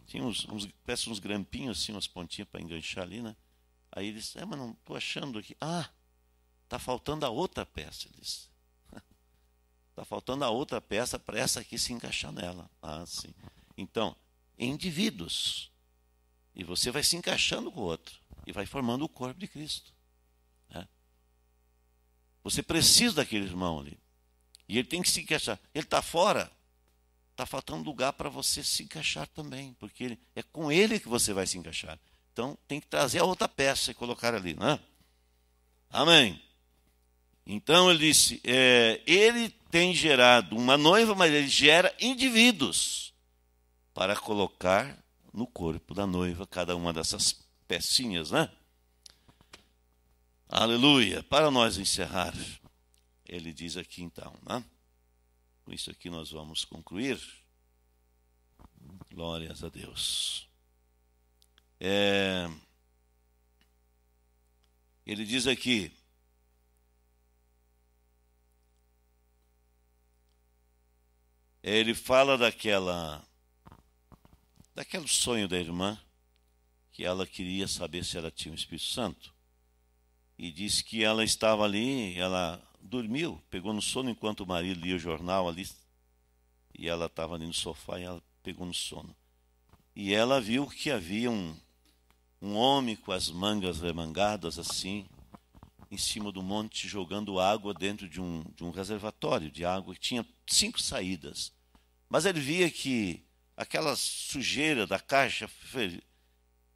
Tinha uns, uns, uns grampinhos assim, umas pontinhas para enganchar ali, né? Aí ele disse, é, mas não estou achando aqui. Ah, está faltando a outra peça. Ele disse, está faltando a outra peça para essa aqui se encaixar nela. Ah, sim. Então, indivíduos. E você vai se encaixando com o outro e vai formando o corpo de Cristo. Né? Você precisa daquele irmão ali. E ele tem que se encaixar. Ele está fora, está faltando lugar para você se encaixar também, porque ele, é com ele que você vai se encaixar. Então tem que trazer a outra peça e colocar ali, né? Amém. Então ele disse: é, ele tem gerado uma noiva, mas ele gera indivíduos para colocar no corpo da noiva cada uma dessas pecinhas, né? Aleluia. Para nós encerrar, ele diz aqui então, né? Com isso aqui nós vamos concluir. Glórias a Deus. É, ele diz aqui. É, ele fala daquela daquele sonho da irmã que ela queria saber se ela tinha o Espírito Santo. E disse que ela estava ali, ela dormiu, pegou no sono enquanto o marido lia o jornal ali. E ela estava ali no sofá e ela pegou no sono. E ela viu que havia um, um homem com as mangas remangadas assim, em cima do monte, jogando água dentro de um, de um reservatório de água que tinha cinco saídas. Mas ele via que aquela sujeira da caixa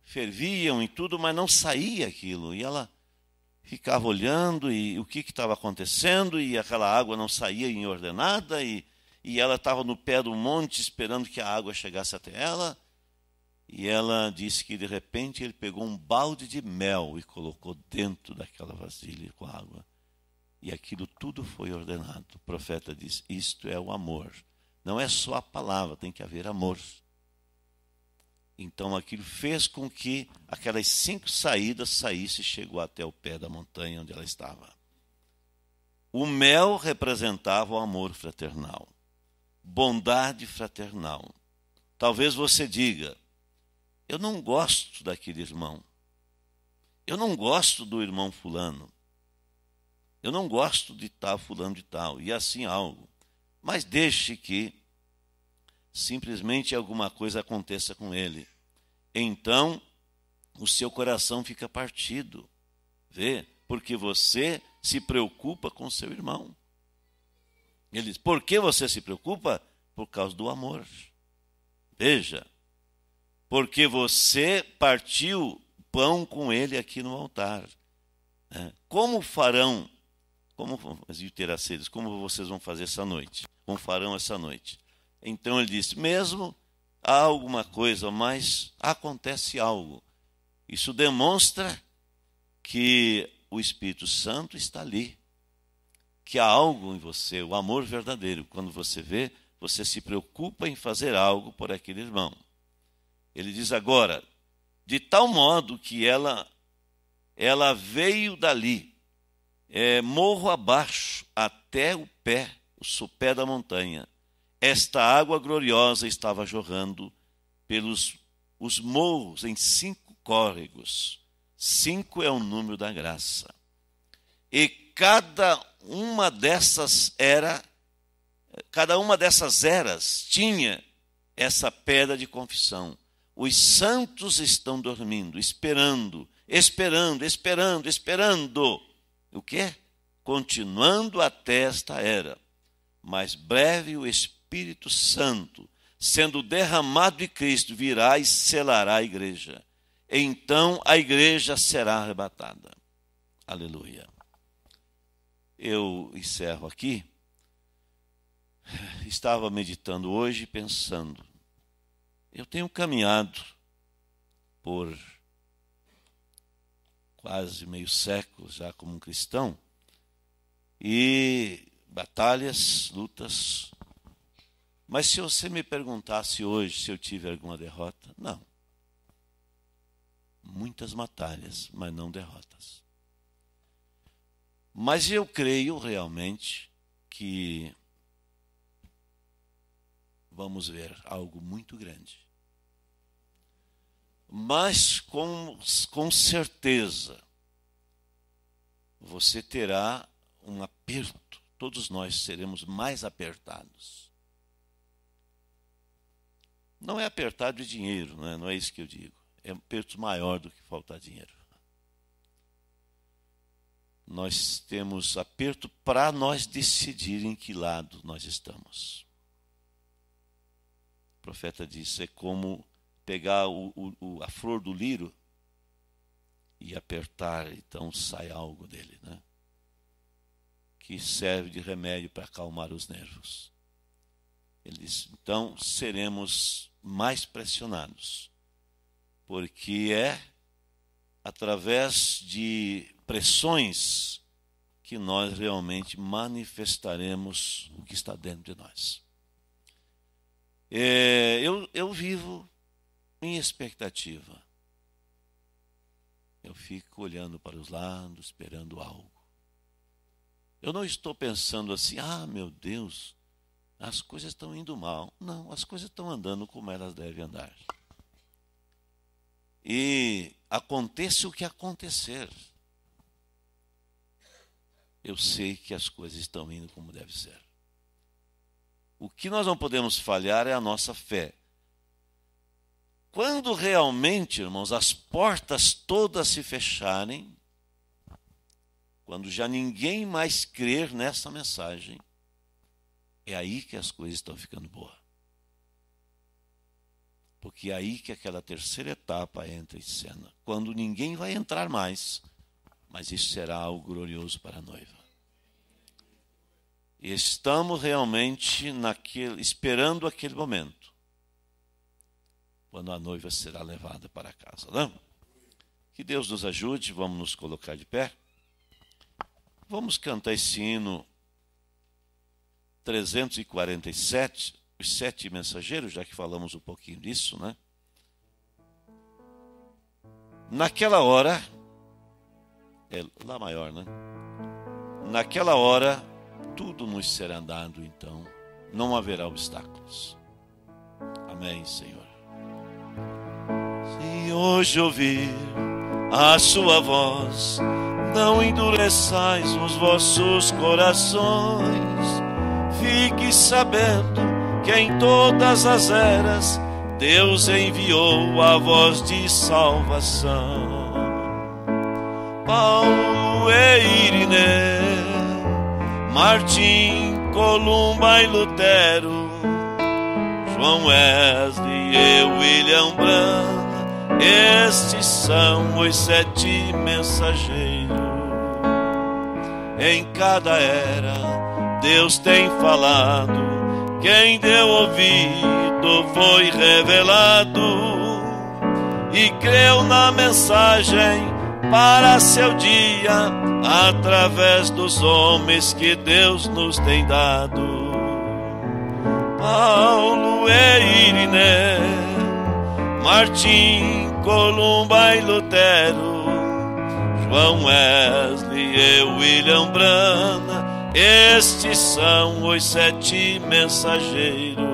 ferviam e tudo, mas não saía aquilo. E ela ficava olhando e o que estava acontecendo, e aquela água não saía em ordenada, e, e ela estava no pé do monte esperando que a água chegasse até ela e ela disse que de repente ele pegou um balde de mel e colocou dentro daquela vasilha com água. E aquilo tudo foi ordenado. O profeta diz: Isto é o amor. Não é só a palavra, tem que haver amor. Então aquilo fez com que aquelas cinco saídas saísse e chegou até o pé da montanha onde ela estava. O mel representava o amor fraternal, bondade fraternal. Talvez você diga, eu não gosto daquele irmão. Eu não gosto do irmão fulano. Eu não gosto de tal fulano de tal, e assim algo. Mas deixe que simplesmente alguma coisa aconteça com ele. Então, o seu coração fica partido. Vê? Porque você se preocupa com seu irmão. Ele diz: Por que você se preocupa? Por causa do amor. Veja, porque você partiu pão com ele aqui no altar. Né? Como farão, como e teraceiros, como vocês vão fazer essa noite? Como farão essa noite? Então ele disse: mesmo há alguma coisa, mas acontece algo. Isso demonstra que o Espírito Santo está ali, que há algo em você, o amor verdadeiro. Quando você vê, você se preocupa em fazer algo por aquele irmão. Ele diz agora, de tal modo que ela ela veio dali, é, morro abaixo, até o pé, o sopé da montanha. Esta água gloriosa estava jorrando pelos os morros em cinco córregos. Cinco é o número da graça. E cada uma dessas era, cada uma dessas eras tinha essa pedra de confissão. Os santos estão dormindo, esperando, esperando, esperando, esperando. O quê? Continuando até esta era. Mas breve o Espírito Santo, sendo derramado de Cristo, virá e selará a igreja. Então a igreja será arrebatada. Aleluia. Eu encerro aqui. Estava meditando hoje, pensando eu tenho caminhado por quase meio século já como um cristão e batalhas, lutas. Mas se você me perguntasse hoje se eu tive alguma derrota, não. Muitas batalhas, mas não derrotas. Mas eu creio realmente que vamos ver algo muito grande. Mas com, com certeza, você terá um aperto. Todos nós seremos mais apertados. Não é apertado de dinheiro, não é, não é isso que eu digo. É um aperto maior do que faltar dinheiro. Nós temos aperto para nós decidir em que lado nós estamos profeta disse, é como pegar o, o, a flor do liro e apertar, então sai algo dele, né? Que serve de remédio para acalmar os nervos. Ele disse: então seremos mais pressionados, porque é através de pressões que nós realmente manifestaremos o que está dentro de nós. É, eu, eu vivo em expectativa. Eu fico olhando para os lados, esperando algo. Eu não estou pensando assim, ah, meu Deus, as coisas estão indo mal. Não, as coisas estão andando como elas devem andar. E aconteça o que acontecer, eu sei que as coisas estão indo como deve ser. O que nós não podemos falhar é a nossa fé. Quando realmente, irmãos, as portas todas se fecharem, quando já ninguém mais crer nessa mensagem, é aí que as coisas estão ficando boas. Porque é aí que aquela terceira etapa entra em cena, quando ninguém vai entrar mais, mas isso será algo glorioso para a noiva. E estamos realmente naquele, esperando aquele momento, quando a noiva será levada para casa. Não? Né? Que Deus nos ajude, vamos nos colocar de pé. Vamos cantar esse hino 347, os sete mensageiros, já que falamos um pouquinho disso, né? Naquela hora, é lá maior, né? Naquela hora tudo nos será dado então, não haverá obstáculos. Amém, Senhor. Se hoje ouvir a sua voz, não endureçais os vossos corações. Fique sabendo que em todas as eras Deus enviou a voz de salvação. Paulo e Irineu Martim, Columba e Lutero, João Wesley e William Brandt, estes são os sete mensageiros. Em cada era Deus tem falado, quem deu ouvido foi revelado e creu na mensagem para seu dia através dos homens que Deus nos tem dado. Paulo e Irineu, Martim, Columba e Lutero, João Wesley e William Brana, estes são os sete mensageiros.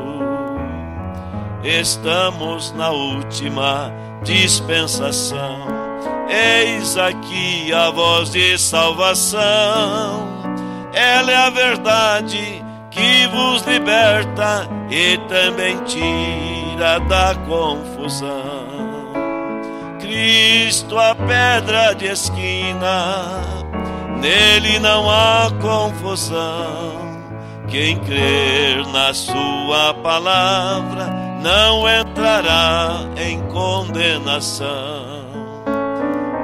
Estamos na última dispensação. Eis aqui a voz de salvação, ela é a verdade que vos liberta e também tira da confusão. Cristo, a pedra de esquina, nele não há confusão. Quem crer na Sua palavra não entrará em condenação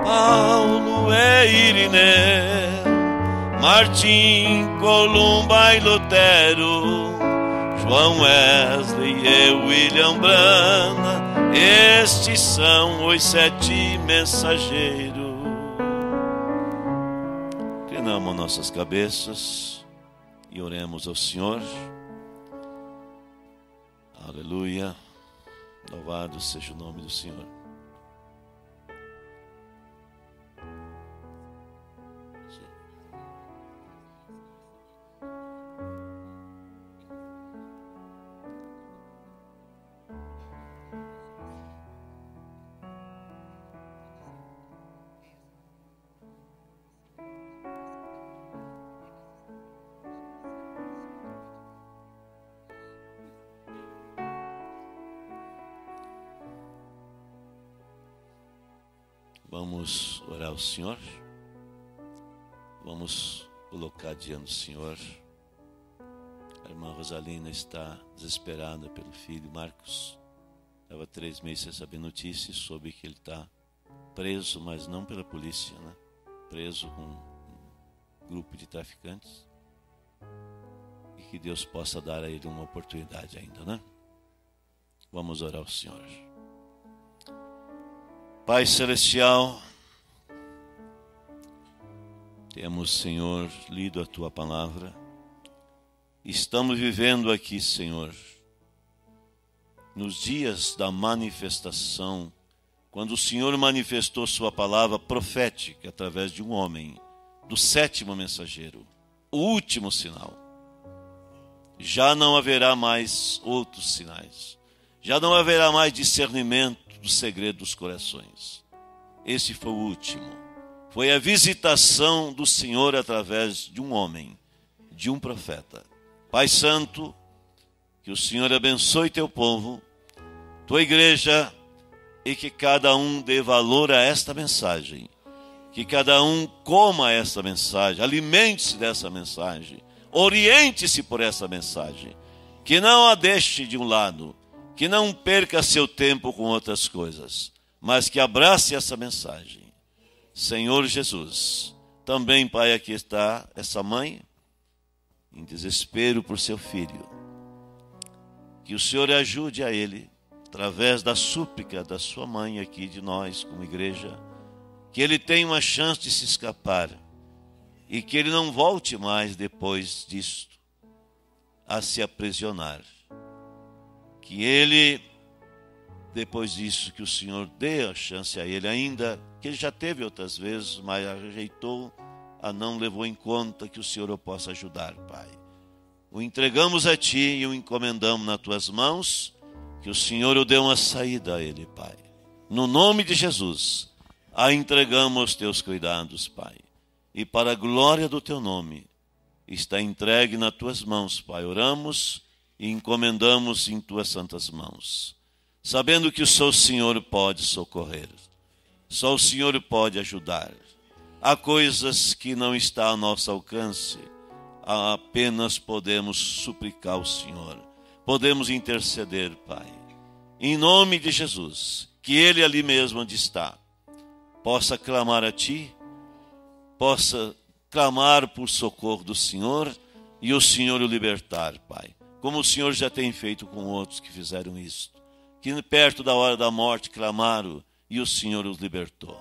Paulo é Irineu, Martim, Columba e Lutero, João Wesley e William Brana, estes são os sete mensageiros. Inclinamos nossas cabeças e oremos ao Senhor. Aleluia. Louvado seja o nome do Senhor. Vamos orar ao Senhor. Vamos colocar diante do Senhor. A irmã Rosalina está desesperada pelo filho Marcos. Estava três meses sem saber notícias, soube que ele está preso, mas não pela polícia, né? Preso com um grupo de traficantes. E que Deus possa dar a ele uma oportunidade ainda, né? Vamos orar ao Senhor. Pai Celestial, temos, Senhor, lido a tua palavra. Estamos vivendo aqui, Senhor, nos dias da manifestação, quando o Senhor manifestou Sua palavra profética através de um homem, do sétimo mensageiro, o último sinal. Já não haverá mais outros sinais, já não haverá mais discernimento do segredo dos corações. Esse foi o último. Foi a visitação do Senhor através de um homem, de um profeta. Pai Santo, que o Senhor abençoe teu povo, tua igreja, e que cada um dê valor a esta mensagem. Que cada um coma esta mensagem, alimente-se dessa mensagem, oriente-se por essa mensagem. Que não a deixe de um lado que não perca seu tempo com outras coisas, mas que abrace essa mensagem. Senhor Jesus, também, Pai, aqui está essa mãe em desespero por seu filho. Que o Senhor ajude a ele, através da súplica da sua mãe aqui de nós, como igreja, que ele tenha uma chance de se escapar e que ele não volte mais depois disto a se aprisionar que ele, depois disso, que o Senhor dê a chance a ele ainda, que ele já teve outras vezes, mas rejeitou, a não levou em conta que o Senhor o possa ajudar, Pai. O entregamos a Ti e o encomendamos nas Tuas mãos, que o Senhor o dê uma saída a ele, Pai. No nome de Jesus, a entregamos aos Teus cuidados, Pai. E para a glória do Teu nome, está entregue nas Tuas mãos, Pai. Oramos e encomendamos em tuas santas mãos, sabendo que só o Senhor pode socorrer, só o Senhor pode ajudar. Há coisas que não está ao nosso alcance, apenas podemos suplicar ao Senhor, podemos interceder, Pai. Em nome de Jesus, que Ele ali mesmo onde está, possa clamar a Ti, possa clamar por socorro do Senhor e o Senhor o libertar, Pai como o Senhor já tem feito com outros que fizeram isto, que perto da hora da morte clamaram e o Senhor os libertou.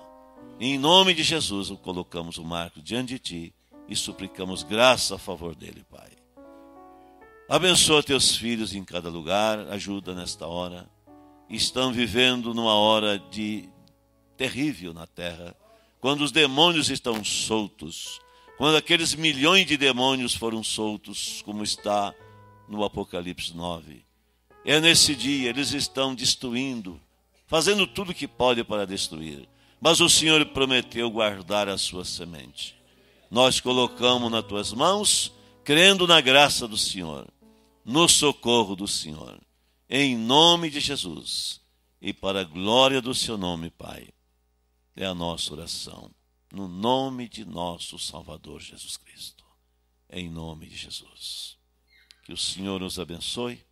Em nome de Jesus, colocamos o Marco diante de ti e suplicamos graça a favor dele, Pai. Abençoa teus filhos em cada lugar, ajuda nesta hora. Estão vivendo numa hora de terrível na terra, quando os demônios estão soltos, quando aqueles milhões de demônios foram soltos, como está no Apocalipse 9. É nesse dia eles estão destruindo, fazendo tudo que pode para destruir. Mas o Senhor prometeu guardar a sua semente. Nós colocamos nas tuas mãos, crendo na graça do Senhor, no socorro do Senhor, em nome de Jesus e para a glória do seu nome, Pai. É a nossa oração, no nome de nosso Salvador Jesus Cristo. Em nome de Jesus. Que o Senhor nos abençoe